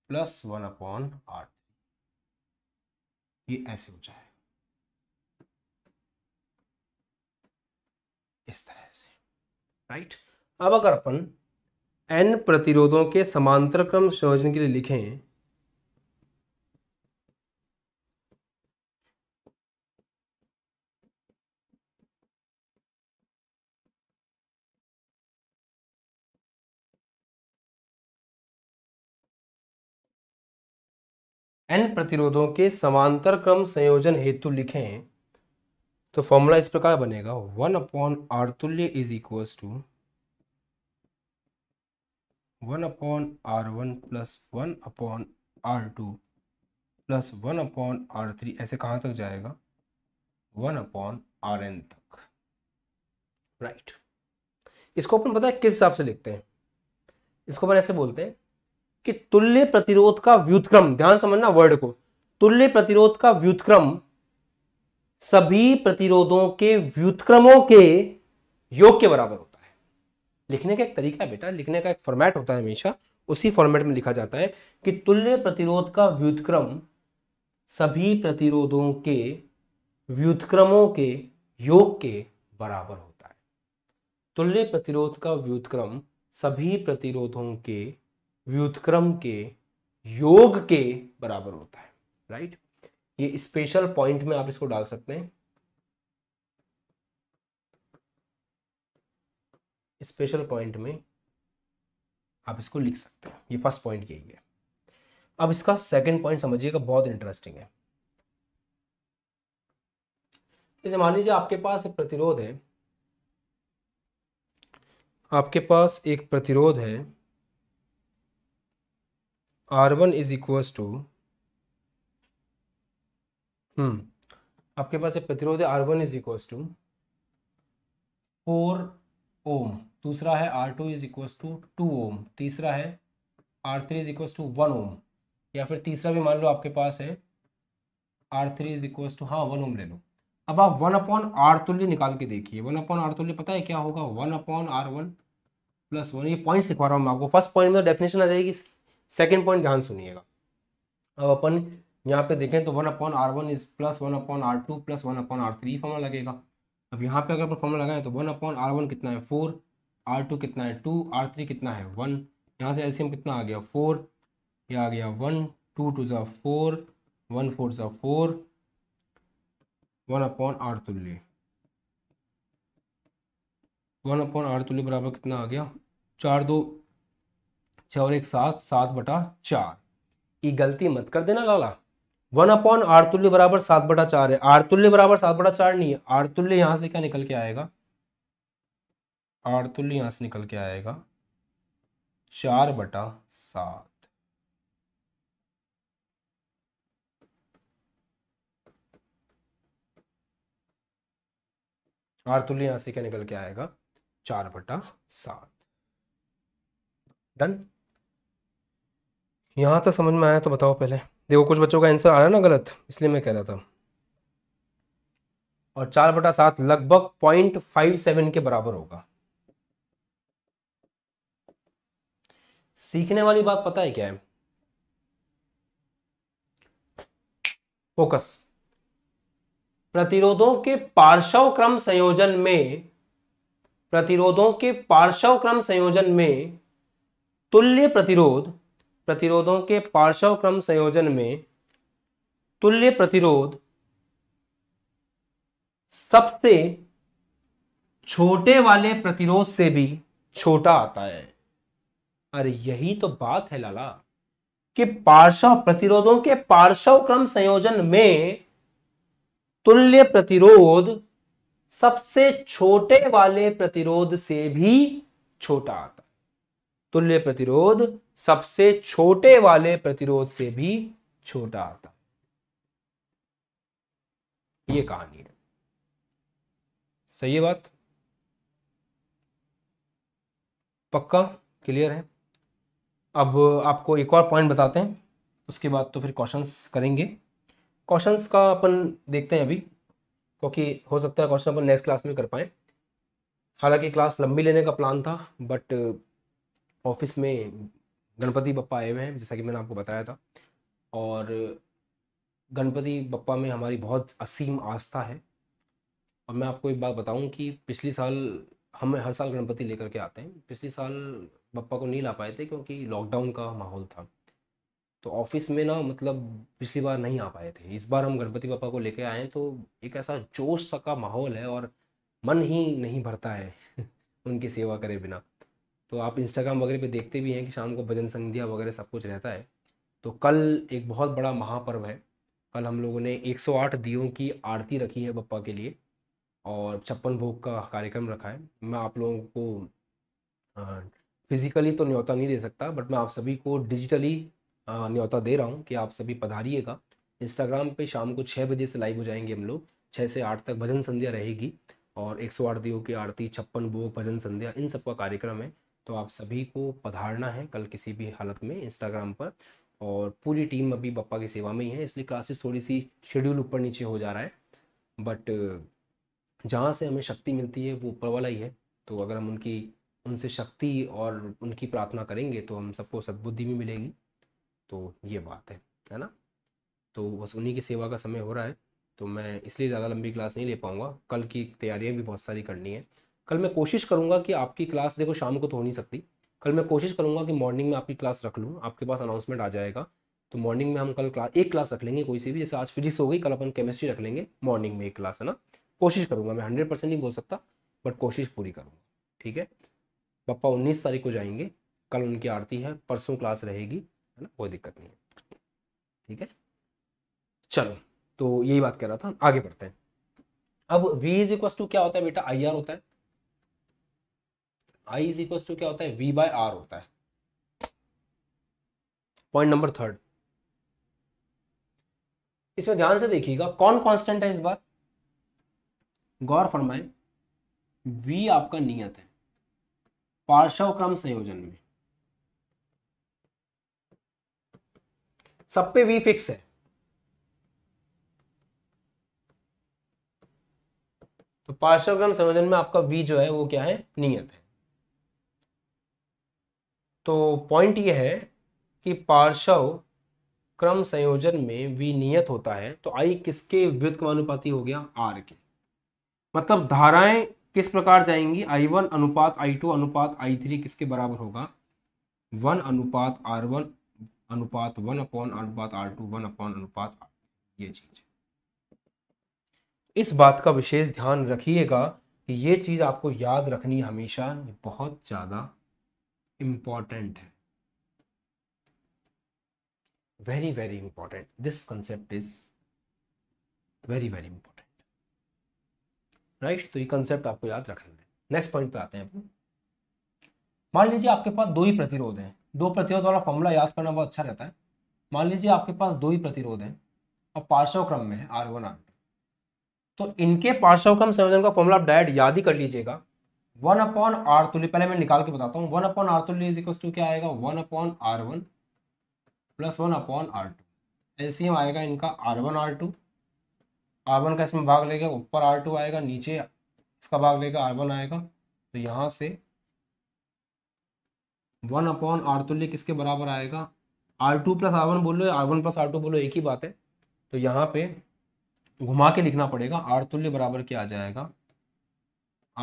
plus one upon R ये ऐसे हो जाएगा इस तरह से राइट अब अगर अपन एन प्रतिरोधों के समांतर क्रम संयोजन के लिए लिखें एन प्रतिरोधों के समांतर क्रम संयोजन हेतु लिखें तो फॉर्मूला इस प्रकार बनेगा वन अपॉन आरतुल्य is equals to one upon R one plus one upon R two plus one upon R three ऐसे कहाँ तक जाएगा वन अपॉन आर एन तक राइट right. इसको अपन पता है किस हिसाब से लिखते हैं इसको अपन ऐसे बोलते हैं कि तुल्य प्रतिरोध का व्युतक्रम ध्यान समझना वर्ड को तुल्य प्रतिरोध का व्युतक्रम सभी प्रतिरोधों के व्युतक्रमों के योग के बराबर होता है लिखने का एक तरीका है बेटा लिखने का एक फॉर्मेट होता है हमेशा उसी फॉर्मेट में लिखा जाता है कि तुल्य प्रतिरोध का व्युतक्रम सभी प्रतिरोधों के व्युतक्रमों के योग के बराबर होता है तुल्य प्रतिरोध का व्युतक्रम सभी प्रतिरोधों के व्युतक्रम के योग के बराबर होता है राइट ये स्पेशल पॉइंट में आप इसको डाल सकते हैं स्पेशल पॉइंट में आप इसको लिख सकते हैं ये फर्स्ट पॉइंट यही है अब इसका सेकंड पॉइंट समझिएगा बहुत इंटरेस्टिंग है जैसे मान लीजिए आपके पास एक प्रतिरोध है आपके पास एक प्रतिरोध है R one is equal to hmm आपके पास है प्रतिरोध R one is equal to four ohm दूसरा है R two is equal to two ohm तीसरा है R three is equal to one ohm या फिर तीसरा भी मान लो आपके पास है R three is equal to हाँ वन ओम ले लो अब आप वन अपॉन आर तुल्य निकाल के देखिए वन अपॉन आर तुल्य पता है क्या होगा one upon R one plus one ये पॉइंट सिखा रहा हूँ मैं आपको फर्स्ट पॉइंट में डेफिनेशन तो आ जाएगी सेकेंड पॉइंट ध्यान सुनिएगा अब अपन यहाँ पे देखें तो one upon R one is plus one upon R two plus one upon R three formula लगेगा अब यहाँ पे अगर अपन फॉर्मूला लगाएं तो वन अपॉन आर वन कितना है फोर आर टू कितना है टू आर थ्री कितना है वन यहाँ से एलसीएम कितना आ गया फोर ये आ गया वन टू टू ज़ा फोर वन फोर ज़ा फोर वन अपॉन आर तुल्य वन अपॉन आर तुल्य बराबर कितना आ गया चार दो छः और एक सात सात बटा चार ये गलती मत कर देना लाला वन अपॉन आर तुल्य बराबर सात बटा चार है आर तुल्य बराबर सात बटा चार नहीं है आर तुल्य यहां से क्या निकल के आएगा आर तुल्य यहां से निकल के आएगा चार बटा सात आर तुल्य यहां से क्या निकल के आएगा चार बटा सात डन यहां तक समझ में आया तो बताओ पहले देखो कुछ बच्चों का आंसर आ रहा है ना गलत इसलिए मैं कह रहा था और चार बटा सात लगभग पॉइंट फाइव सेवन के बराबर होगा सीखने वाली बात पता है क्या है फोकस प्रतिरोधों के पार्श्व क्रम संयोजन में प्रतिरोधों के पार्श्व क्रम संयोजन में तुल्य प्रतिरोध प्रतिरोधों के पार्श्व क्रम संयोजन में तुल्य प्रतिरोध सबसे छोटे वाले प्रतिरोध से भी छोटा आता है अरे यही तो बात है लाला कि पार्श्व प्रतिरोधों के पार्श्व क्रम संयोजन में तुल्य प्रतिरोध सबसे छोटे वाले प्रतिरोध से भी छोटा आता है तुल्य प्रतिरोध सबसे छोटे वाले प्रतिरोध से भी छोटा आता है ये कहानी है सही है बात पक्का क्लियर है अब आपको एक और पॉइंट बताते हैं उसके बाद तो फिर क्वेश्चंस करेंगे क्वेश्चंस का अपन देखते हैं अभी क्योंकि हो सकता है क्वेश्चन अपन नेक्स्ट क्लास में कर पाए हालांकि क्लास लंबी लेने का प्लान था बट ऑफिस में गणपति बप्पा आए हुए हैं जैसा कि मैंने आपको बताया था और गणपति बप्पा में हमारी बहुत असीम आस्था है और मैं आपको एक बात बताऊं कि पिछले साल हम हर साल गणपति लेकर के आते हैं पिछले साल बप्पा को नहीं ला पाए थे क्योंकि लॉकडाउन का माहौल था तो ऑफिस में ना मतलब पिछली बार नहीं आ पाए थे इस बार हम गणपति बप्पा को लेकर आए तो एक ऐसा जोश का माहौल है और मन ही नहीं भरता है उनकी सेवा करे बिना तो आप इंस्टाग्राम वगैरह पे देखते भी हैं कि शाम को भजन संध्या वगैरह सब कुछ रहता है तो कल एक बहुत बड़ा महापर्व है कल हम लोगों ने 108 दियों की आरती रखी है बप्पा के लिए और छप्पन भोग का कार्यक्रम रखा है मैं आप लोगों को फिज़िकली तो न्योता नहीं दे सकता बट मैं आप सभी को डिजिटली न्योता दे रहा हूँ कि आप सभी पधारिएगा इंस्टाग्राम पे शाम को छः बजे से लाइव हो जाएंगे हम लोग छः से आठ तक भजन संध्या रहेगी और एक सौ आठ दियों की आरती छप्पन भोग भजन संध्या इन सब का कार्यक्रम है तो आप सभी को पधारना है कल किसी भी हालत में इंस्टाग्राम पर और पूरी टीम अभी पप्पा की सेवा में ही है इसलिए क्लासेस थोड़ी सी शेड्यूल ऊपर नीचे हो जा रहा है बट जहाँ से हमें शक्ति मिलती है वो ऊपर वाला ही है तो अगर हम उनकी उनसे शक्ति और उनकी प्रार्थना करेंगे तो हम सबको सद्बुद्धि भी मिलेगी तो ये बात है है ना तो बस उन्हीं की सेवा का समय हो रहा है तो मैं इसलिए ज़्यादा लंबी क्लास नहीं ले पाऊँगा कल की तैयारियाँ भी बहुत सारी करनी है कल मैं कोशिश करूंगा कि आपकी क्लास देखो शाम को तो हो नहीं सकती कल मैं कोशिश करूंगा कि मॉर्निंग में आपकी क्लास रख लूँ आपके पास अनाउंसमेंट आ जाएगा तो मॉर्निंग में हम कल क्लास एक क्लास रख लेंगे कोई सी भी जैसे आज फिजिक्स हो गई कल अपन केमिस्ट्री रख लेंगे मॉर्निंग में एक क्लास है ना कोशिश करूंगा मैं हंड्रेड परसेंट नहीं बोल सकता बट कोशिश पूरी करूँगा ठीक है पप्पा उन्नीस तारीख को जाएंगे कल उनकी आरती है परसों क्लास रहेगी है ना कोई दिक्कत नहीं है ठीक है चलो तो यही बात कर रहा था आगे बढ़ते हैं अब वी इज इक्वल टू क्या होता है बेटा आई आर होता है आई इज इक्वल टू क्या होता है वी बाय आर होता है पॉइंट नंबर थर्ड इसमें ध्यान से देखिएगा कौन कांस्टेंट है इस बार गौर फरमाए वी आपका नियत है पार्श्व क्रम संयोजन में सब पे वी फिक्स है तो पार्श्व क्रम संयोजन में आपका वी जो है वो क्या है नियत है तो पॉइंट ये है कि पार्श्व क्रम संयोजन में विनियत नियत होता है तो आई किसके व्युत्क्रमानुपाती हो गया आर के मतलब धाराएं किस प्रकार जाएंगी आई वन अनुपात आई टू अनुपात आई थ्री किसके बराबर होगा वन अनुपात आर वन अनुपात वन अपॉन अनुपात आर टू वन अपॉन अनुपात ये चीज इस बात का विशेष ध्यान रखिएगा कि ये चीज़ आपको याद रखनी हमेशा बहुत ज़्यादा है very very important this concept is very very important right तो ये कंसेप्ट आपको याद रखना है नेक्स्ट पॉइंट पे आते हैं अपन मान लीजिए आपके पास दो ही प्रतिरोध हैं दो प्रतिरोध वाला फॉर्मूला याद करना बहुत अच्छा रहता है मान लीजिए आपके पास दो ही प्रतिरोध हैं और पार्श्व क्रम में है आर वन आर तो इनके पार्श्व क्रम संयोजन का फॉर्मूला आप डायरेक्ट याद ही कर लीजिएगा वन अपॉन आर तुल्य पहले मैं निकाल के बताता हूँ वन अपॉन आर तुल्य टू क्या आएगा one upon R one plus one upon R two LCM आएगा इनका R one R two R one का इसमें भाग लेगा ऊपर आर टू आएगा नीचे इसका भाग लेगा आर वन आएगा तो यहाँ से वन अपॉन आर तुल्य किसके बराबर आएगा R two plus R one बोलो R one plus R two बोलो एक ही बात है तो यहाँ पे घुमा के लिखना पड़ेगा आर तुल्य बराबर क्या आ जाएगा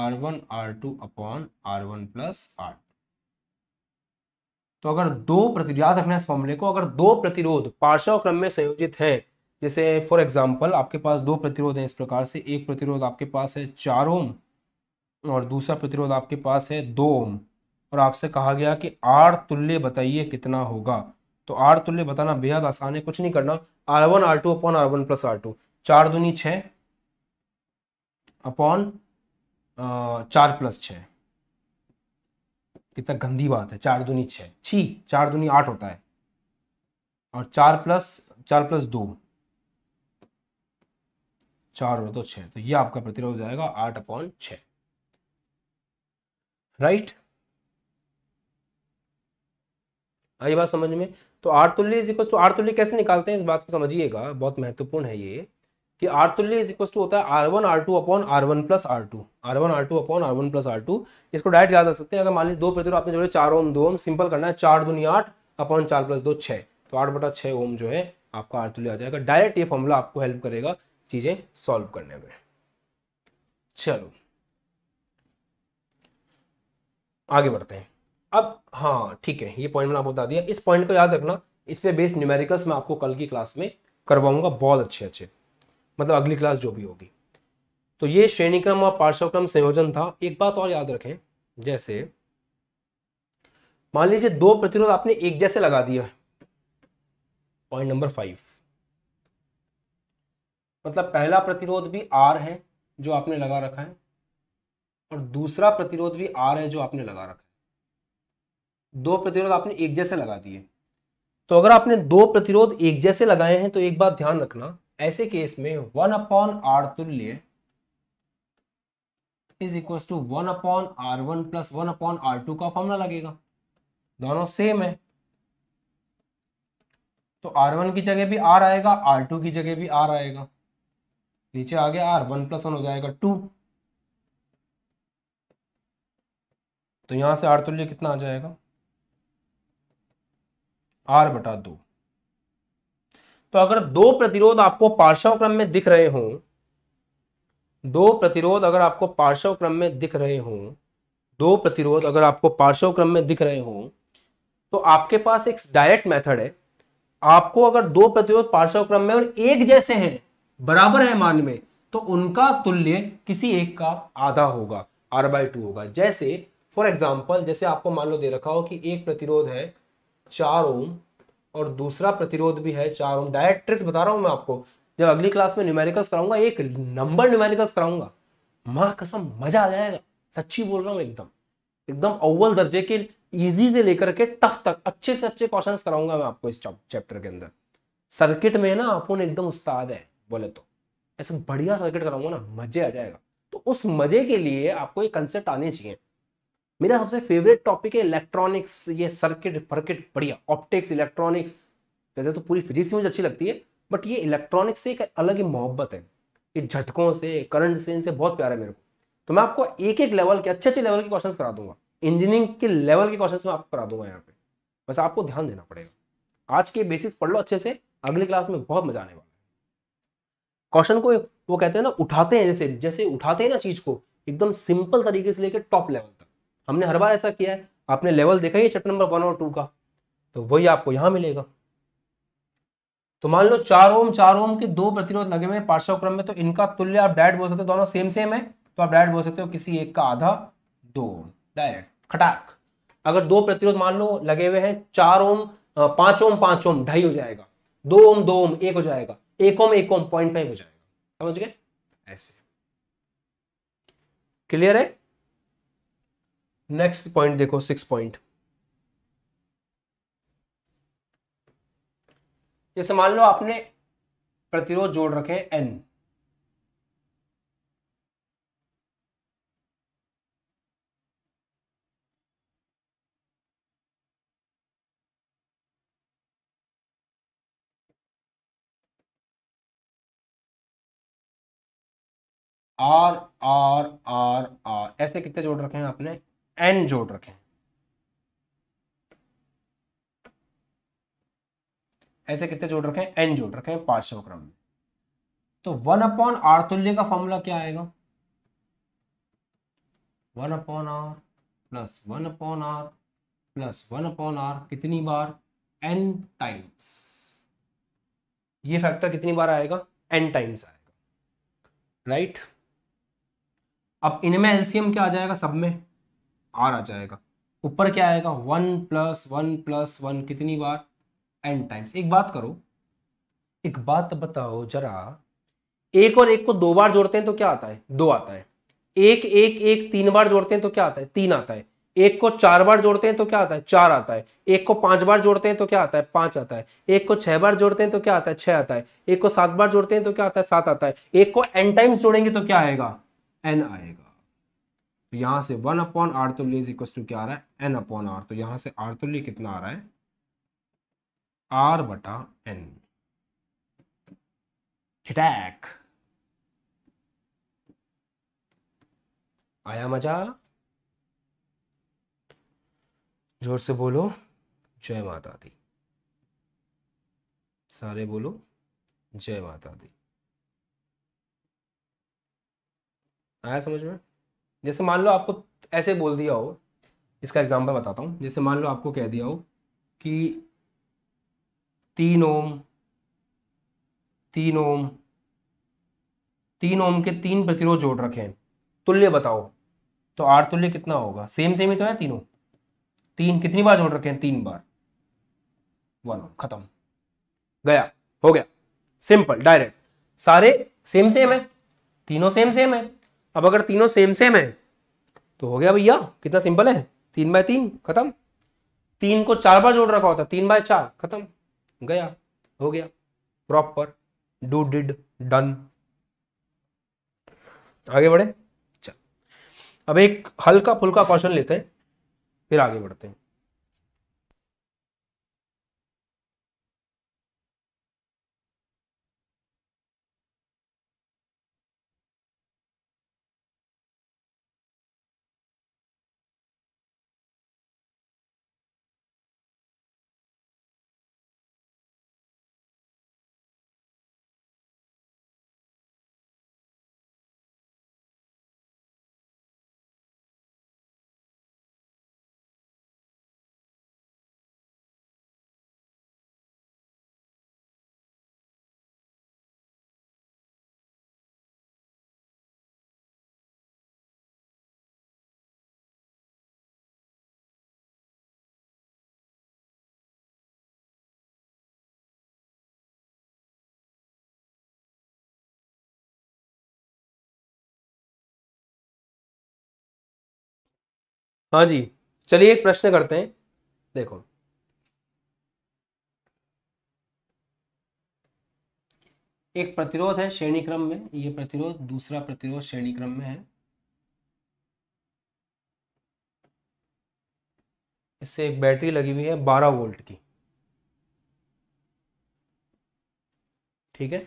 R one R two upon R one plus R तो अगर दो प्रतिरोध याद रखना इस फॉर्मूले को अगर दो प्रतिरोध पार्श्व क्रम में संयोजित है जैसे फॉर एग्जांपल आपके पास दो प्रतिरोध हैं इस प्रकार से एक प्रतिरोध आपके पास है चार ओम और दूसरा प्रतिरोध आपके पास है दो ओम और आपसे कहा गया कि आर तुल्य बताइए कितना होगा तो आर तुल्य बताना बेहद आसान है कुछ नहीं करना R one R two upon R one plus R two चार दूनी छ अपॉन चार प्लस छ कितना गंदी बात है चार दूनी छ छी चार दूनी आठ होता है और चार प्लस चार प्लस दो चार और दो छ तो ये आपका प्रतिरोध हो जाएगा आठ अपॉन छ राइट आई बात समझ में तो तुल्य इज इक्वल टू तुल्य कैसे निकालते हैं इस बात को समझिएगा बहुत महत्वपूर्ण है ये कि आर तुल्य इज इक्वल टू होता है R one R two upon R one plus R two R one R two upon R one plus R two इसको डायरेक्ट याद रख सकते हैं अगर मान लीजिए दो प्रतिरोध आपने जोड़े चार ओम दो ओम सिंपल करना है चार दुनिया आठ अपॉन चार प्लस दो छः तो आठ बटा छः ओम जो है आपका आर तुल्य आ जाएगा डायरेक्ट ये फॉर्मूला आपको हेल्प करेगा चीज़ें सॉल्व करने में चलो आगे बढ़ते हैं अब हाँ ठीक है ये पॉइंट मैंने आपको बता दिया इस पॉइंट को याद रखना इस पर बेस्ड न्यूमेरिकल्स मैं आपको कल की क्लास में करवाऊंगा बहुत अच्छे अच्छे मतलब अगली क्लास जो भी होगी तो ये श्रेणीक्रम और पार्श्वक्रम संयोजन था एक बात और याद रखें जैसे मान लीजिए दो प्रतिरोध आपने एक जैसे लगा दिया पॉइंट नंबर फाइव मतलब पहला प्रतिरोध भी आर है जो आपने लगा रखा है और दूसरा प्रतिरोध भी आर है जो आपने लगा रखा है दो प्रतिरोध आपने एक जैसे लगा दिए तो अगर आपने दो प्रतिरोध एक जैसे लगाए हैं तो एक बात ध्यान रखना ऐसे केस में वन अपॉन आर तुल्य is equal to one upon R one plus one upon R two का फॉर्मूला लगेगा दोनों सेम है तो आर वन की जगह भी आर आएगा आर टू की जगह भी आर आएगा नीचे आ गया आर वन प्लस वन हो जाएगा टू तो यहां से आर तुल्य कितना आ जाएगा आर बटा दो तो अगर दो प्रतिरोध आपको पार्श्व क्रम में दिख रहे हों दो प्रतिरोध अगर आपको पार्श्व क्रम में दिख रहे हों दो प्रतिरोध अगर आपको पार्श्व क्रम में दिख रहे हों तो आपके पास एक डायरेक्ट मेथड है आपको अगर दो प्रतिरोध पार्श्व क्रम में और एक जैसे हैं बराबर है मान में तो उनका तुल्य किसी एक का आधा होगा आर बाई टू होगा जैसे फॉर एग्जाम्पल जैसे आपको मान लो दे रखा हो कि एक प्रतिरोध है चार ओम और दूसरा प्रतिरोध भी है चार ओम डायरेक्ट ट्रिक्स बता रहा हूँ मैं आपको जब अगली क्लास में न्यूमेरिकल्स कराऊंगा एक नंबर न्यूमेरिकल्स कराऊंगा माँ कसम मजा आ जाएगा सच्ची बोल रहा हूँ एकदम एकदम अव्वल दर्जे के इजी से लेकर के टफ तक अच्छे से अच्छे क्वेश्चंस कराऊंगा मैं आपको इस चैप्टर के अंदर सर्किट में ना आप एकदम उस्ताद है बोले तो ऐसा बढ़िया सर्किट कराऊंगा ना मजे आ जाएगा तो उस मजे के लिए आपको ये कंसेप्ट आने चाहिए मेरा सबसे फेवरेट टॉपिक है इलेक्ट्रॉनिक्स ये सर्किट फर्किट बढ़िया ऑप्टिक्स इलेक्ट्रॉनिक्स वैसे तो पूरी फिजिक्स मुझे अच्छी लगती है बट ये इलेक्ट्रॉनिक्स से एक अलग ही मोहब्बत है ये झटकों से करंट से इनसे बहुत प्यार है मेरे को तो मैं आपको एक एक लेवल के अच्छे अच्छे लेवल के क्वेश्चन करा दूंगा इंजीनियरिंग के लेवल के क्वेश्चन मैं आपको करा दूंगा यहाँ पे बस आपको ध्यान देना पड़ेगा आज के बेसिक्स पढ़ लो अच्छे से अगली क्लास में बहुत मजा आने वाला है क्वेश्चन को वो कहते हैं ना उठाते हैं जैसे जैसे उठाते हैं ना चीज को एकदम सिंपल तरीके से लेकर टॉप लेवल तक हमने हर बार ऐसा किया है आपने लेवल देखा ही चैप्टर नंबर वन और टू का तो वही आपको यहाँ मिलेगा तो मान लो चार ओम चार ओम के दो प्रतिरोध लगे हुए पार्श्व क्रम में तो इनका तुल्य आप डायरेक्ट बोल सकते हो दोनों सेम सेम है तो आप डायरेक्ट बोल सकते हो किसी एक का आधा दो डायरेक्ट खटाक अगर दो प्रतिरोध मान लो लगे हुए हैं चार ओम पांच ओम पांच ओम ढाई हो जाएगा दो ओम दो ओम एक हो जाएगा एक ओम एक ओम पॉइंट फाइव हो जाएगा समझ गए ऐसे क्लियर है नेक्स्ट पॉइंट देखो सिक्स पॉइंट जैसे मान लो आपने प्रतिरोध जोड़ रखे हैं N R R R R ऐसे कितने जोड़ रखे हैं आपने एन जोड़ रखें ऐसे कितने जोड़ रखें एन जोड़ रखें पांचवें क्रम में तो वन अपॉन आर तुल्य का फॉर्मूला क्या आएगा one upon R plus one upon R plus one upon R कितनी बार एन टाइम्स ये फैक्टर कितनी बार आएगा एन टाइम्स आएगा राइट right? अब इनमें एलसीएम क्या आ जाएगा सब में आर आ जाएगा ऊपर क्या आएगा one plus one plus one कितनी बार एन टाइम्स एक बात करो एक बात बताओ जरा एक और एक को दो बार जोड़ते हैं तो क्या आता है दो आता है एक एक एक तीन बार जोड़ते हैं तो क्या आता है तीन आता है एक को चार बार जोड़ते हैं तो क्या आता है चार आता है एक को पांच बार जोड़ते हैं तो क्या आता है पांच आता है एक को छह बार जोड़ते हैं तो क्या आता है छह आता है एक को सात बार जोड़ते हैं तो क्या आता है सात आता है एक को एन टाइम्स जोड़ेंगे तो क्या आएगा एन आएगा तो यहाँ से वन अपॉन आर तो लेज इक्व टू क्या आ रहा है एन अपॉन आर तो यहाँ से आर तो ले कितना आ रहा है आर बटा एन ठिटैक आया मजा जोर से बोलो जय माता दी सारे बोलो जय माता दी आया समझ में जैसे मान लो आपको ऐसे बोल दिया हो इसका एग्जाम्पल बताता हूँ जैसे मान लो आपको कह दिया हो कि तीन ओम तीन ओम तीन ओम के तीन प्रतिरोध जोड़ रखे हैं तुल्य बताओ तो आठ तुल्य कितना होगा सेम सेम ही तो है तीनों तीन कितनी बार जोड़ रखे हैं तीन बार वन ओम खत्म गया हो गया सिंपल डायरेक्ट सारे सेम सेम है तीनों सेम सेम है अब अगर तीनों सेम सेम है तो हो गया भैया कितना सिंपल है तीन बाय तीन खत्म तीन को चार बार जोड़ रखा होता तीन बाय चार खत्म गया हो गया प्रॉपर डू डिड डन आगे बढ़े अब एक हल्का फुल्का क्वेश्चन लेते हैं फिर आगे बढ़ते हैं हाँ जी चलिए एक प्रश्न करते हैं देखो एक प्रतिरोध है श्रेणी क्रम में यह प्रतिरोध दूसरा प्रतिरोध श्रेणी क्रम में है इससे एक बैटरी लगी हुई है बारह वोल्ट की ठीक है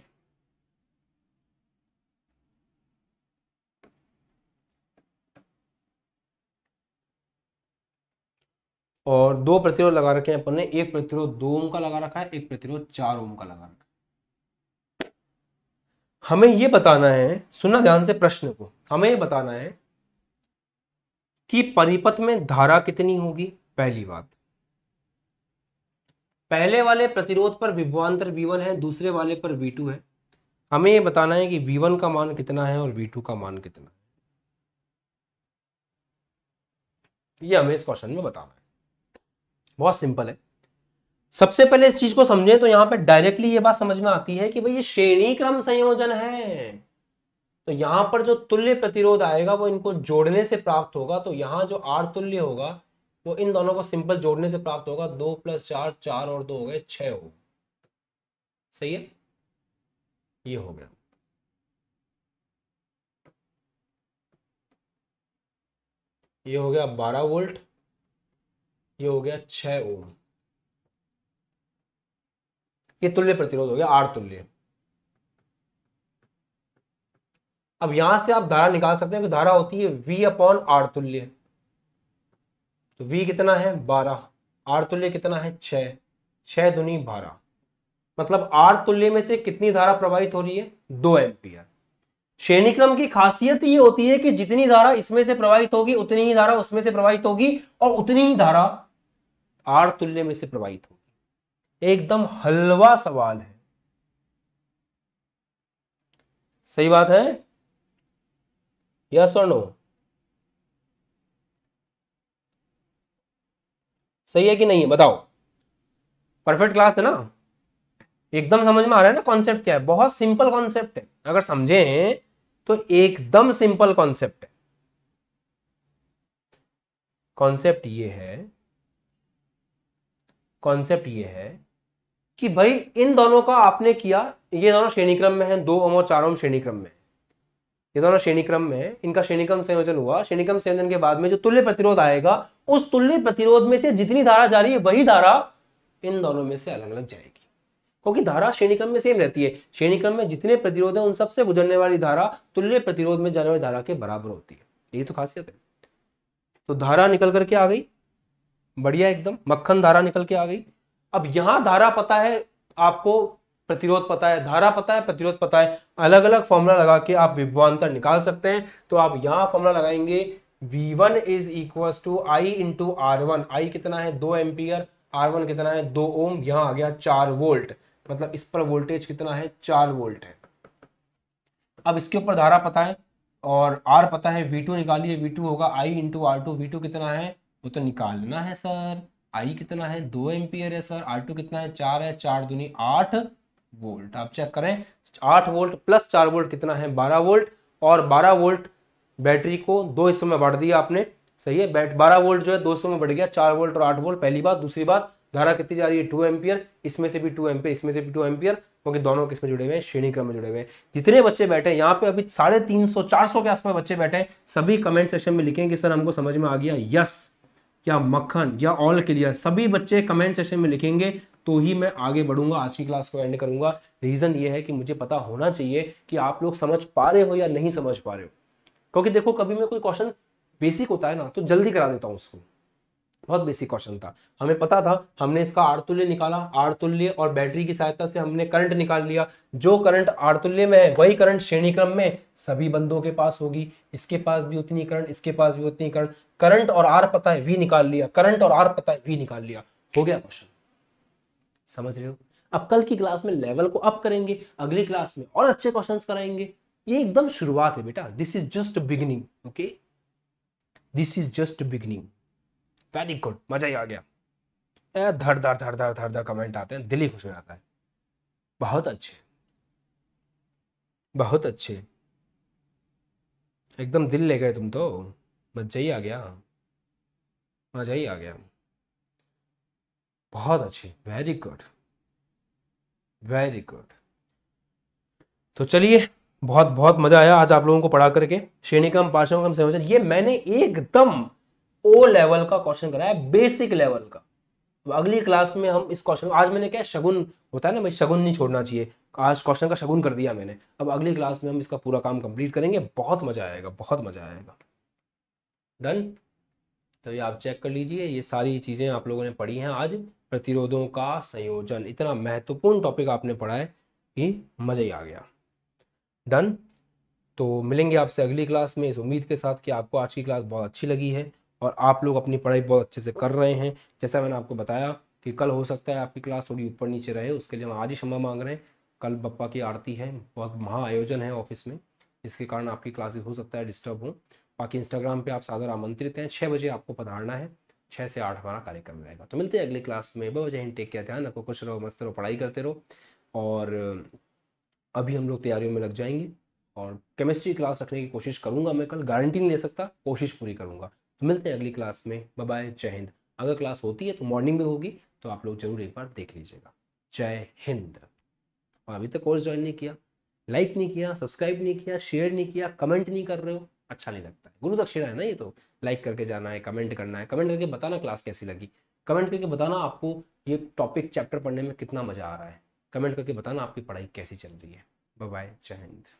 और दो प्रतिरोध लगा रखे हैं अपन ने एक प्रतिरोध दो ओम का लगा रखा है एक प्रतिरोध चार ओम का लगा रखा है हमें यह बताना है सुना ध्यान से प्रश्न को हमें यह बताना है कि परिपथ में धारा कितनी होगी पहली बात पहले वाले प्रतिरोध पर विभवांतर V1 है दूसरे वाले पर V2 है हमें यह बताना है कि V1 का मान कितना है और V2 का मान कितना है यह हमें इस क्वेश्चन में बताना है बहुत सिंपल है सबसे पहले इस चीज को समझे तो यहां पे डायरेक्टली ये बात समझ में आती है कि भाई ये श्रेणी क्रम संयोजन है तो यहां पर जो तुल्य प्रतिरोध आएगा वो इनको जोड़ने से प्राप्त होगा तो यहां जो आर तुल्य होगा वो इन दोनों को सिंपल जोड़ने से प्राप्त होगा दो प्लस चार चार और दो हो गए छह हो सही है ये हो गया ये हो गया बारह वोल्ट ये हो गया छ ओम ये तुल्य प्रतिरोध हो गया आठ तुल्य अब यहां से आप धारा निकाल सकते हैं कि धारा होती है वी अपॉन आर तुल्य तो वी कितना है बारह आर तुल्य कितना है छ छह दुनी बारह मतलब आर तुल्य में से कितनी धारा प्रवाहित हो रही है दो एम्पियर श्रेणी क्रम की खासियत ये होती है कि जितनी धारा इसमें से प्रवाहित होगी उतनी ही धारा उसमें से प्रवाहित होगी और उतनी ही धारा आर तुल्य में से प्रवाहित होगी एकदम हलवा सवाल है सही बात है यस और नो सही है कि नहीं है बताओ परफेक्ट क्लास है ना एकदम समझ में आ रहा है ना कॉन्सेप्ट क्या है बहुत सिंपल कॉन्सेप्ट है अगर समझे तो एकदम सिंपल कॉन्सेप्ट है कॉन्सेप्ट ये है कॉन्सेप्ट ये है कि भाई इन दोनों का आपने किया ये दोनों श्रेणी क्रम में है दो ओम और चार ओम श्रेणी क्रम में ये दोनों श्रेणी क्रम में है इनका श्रेणीक्रम संयोजन हुआ श्रेणीक्रम संयोजन के बाद में जो तुल्य प्रतिरोध आएगा उस तुल्य प्रतिरोध में से जितनी धारा जा रही है वही धारा इन दोनों में से अलग अलग जाएगी क्योंकि धारा श्रेणीक्रम में सेम रहती है श्रेणीक्रम में जितने प्रतिरोध है उन सबसे गुजरने वाली धारा तुल्य प्रतिरोध में जाने वाली धारा के बराबर होती है यही तो खासियत है तो धारा निकल करके आ गई बढ़िया एकदम मक्खन धारा निकल के आ गई अब यहाँ धारा पता है आपको प्रतिरोध पता है धारा पता है प्रतिरोध पता है अलग अलग फॉर्मूला लगा के आप विभवान्तर निकाल सकते हैं तो आप यहाँ फॉर्मूला लगाएंगे V1 one is equal to I into R one I कितना है दो एम्पियर आर वन कितना है दो ओम यहाँ आ गया चार वोल्ट मतलब इस पर वोल्टेज कितना है चार वोल्ट है अब इसके ऊपर धारा पता है और आर पता है V2 निकालिए V2 होगा I into R two V कितना है वो तो निकालना है सर आई कितना है दो एम्पियर है सर आर टू कितना है चार है चार दूनी आठ वोल्ट आप चेक करें आठ वोल्ट प्लस चार वोल्ट कितना है बारह वोल्ट और बारह वोल्ट बैटरी को दो हिस्सों में बांट दिया आपने सही है बैट बारह वोल्ट जो है दो हिस्सों में बढ़ गया चार वोल्ट और आठ वोल्ट पहली बात दूसरी बात धारा कितनी जा रही है टू एम्पियर इसमें से भी टू एम्पियर इसमें से भी टू एम्पियर क्योंकि दोनों किसमें जुड़े हुए हैं श्रेणी क्रम में जुड़े हुए हैं जितने बच्चे बैठे हैं यहाँ पे अभी साढ़े तीन सौ चार सौ के आसपास बच्चे बैठे हैं सभी कमेंट सेक्शन में लिखेंगे सर हमको समझ में आ गया यस या मक्खन या ऑल क्लियर सभी बच्चे कमेंट सेशन में लिखेंगे तो ही मैं आगे बढ़ूंगा आज की क्लास को एंड करूंगा रीज़न ये है कि मुझे पता होना चाहिए कि आप लोग समझ पा रहे हो या नहीं समझ पा रहे हो क्योंकि देखो कभी मैं कोई क्वेश्चन बेसिक होता है ना तो जल्दी करा देता हूँ उसको बहुत बेसिक क्वेश्चन था हमें पता था हमने इसका आरतुल्य निकाला आरतुल्य और बैटरी की सहायता से हमने करंट निकाल लिया जो करंट आरतुल्य में है वही करंट श्रेणी क्रम में सभी बंदों के पास होगी इसके पास भी उतनी करंट इसके पास भी उतनी करंट करंट और आर पता है वी निकाल लिया करंट और आर पता है वी निकाल लिया हो गया क्वेश्चन समझ रहे हो अब कल की क्लास में लेवल को अप करेंगे अगली क्लास में और अच्छे क्वेश्चन कराएंगे ये एकदम शुरुआत है बेटा this is just beginning okay this is just beginning very good मजा ही आ गया धड़ धड़ धड़ धड़ धड़ धड़ कमेंट आते हैं दिल ही खुश हो जाता है बहुत अच्छे बहुत अच्छे एकदम दिल ले गए तुम तो मजा ही आ गया मजा ही आ गया बहुत अच्छी वेरी गुड वेरी गुड तो चलिए बहुत बहुत मजा आया आज आप लोगों को पढ़ा करके श्रेणी क्रम कम संयोजन ये मैंने एकदम ओ लेवल का क्वेश्चन कराया बेसिक लेवल का तो अगली क्लास में हम इस क्वेश्चन आज मैंने क्या शगुन होता है ना भाई शगुन नहीं छोड़ना चाहिए आज क्वेश्चन का शगुन कर दिया मैंने अब अगली क्लास में हम इसका पूरा काम कंप्लीट करेंगे बहुत मजा आएगा बहुत मजा आएगा डन तो ये आप चेक कर लीजिए ये सारी चीज़ें आप लोगों ने पढ़ी हैं आज प्रतिरोधों का संयोजन इतना महत्वपूर्ण टॉपिक आपने पढ़ा है कि मज़ा ही आ गया डन तो मिलेंगे आपसे अगली क्लास में इस उम्मीद के साथ कि आपको आज की क्लास बहुत अच्छी लगी है और आप लोग अपनी पढ़ाई बहुत अच्छे से कर रहे हैं जैसा मैंने आपको बताया कि कल हो सकता है आपकी क्लास थोड़ी ऊपर नीचे रहे उसके लिए हम आज ही क्षमा मांग रहे हैं कल बप्पा की आरती है बहुत महाआयोजन है ऑफिस में जिसके कारण आपकी क्लासेस हो सकता है डिस्टर्ब हों बाकी इंस्टाग्राम पर आप सादर आमंत्रित हैं छः बजे आपको पधारना है छः से आठ हमारा कार्यक्रम रहेगा तो मिलते हैं अगली क्लास में बहुत जय टेक किया ध्यान रखो खुश रहो मस्त रहो पढ़ाई करते रहो और अभी हम लोग तैयारियों में लग जाएंगे और केमिस्ट्री क्लास रखने की कोशिश करूंगा मैं कल गारंटी नहीं ले सकता कोशिश पूरी करूंगा तो मिलते हैं अगली क्लास में बाय जय हिंद अगर क्लास होती है तो मॉर्निंग में होगी तो आप लोग जरूर एक बार देख लीजिएगा जय हिंद और अभी तक कोर्स ज्वाइन नहीं किया लाइक नहीं किया सब्सक्राइब नहीं किया शेयर नहीं किया कमेंट नहीं कर रहे हो अच्छा नहीं लगता है गुरु दक्षिणा है ना ये तो लाइक करके जाना है कमेंट करना है कमेंट करके बताना क्लास कैसी लगी कमेंट करके बताना आपको ये टॉपिक चैप्टर पढ़ने में कितना मजा आ रहा है कमेंट करके बताना आपकी पढ़ाई कैसी चल रही है बाय जय हिंद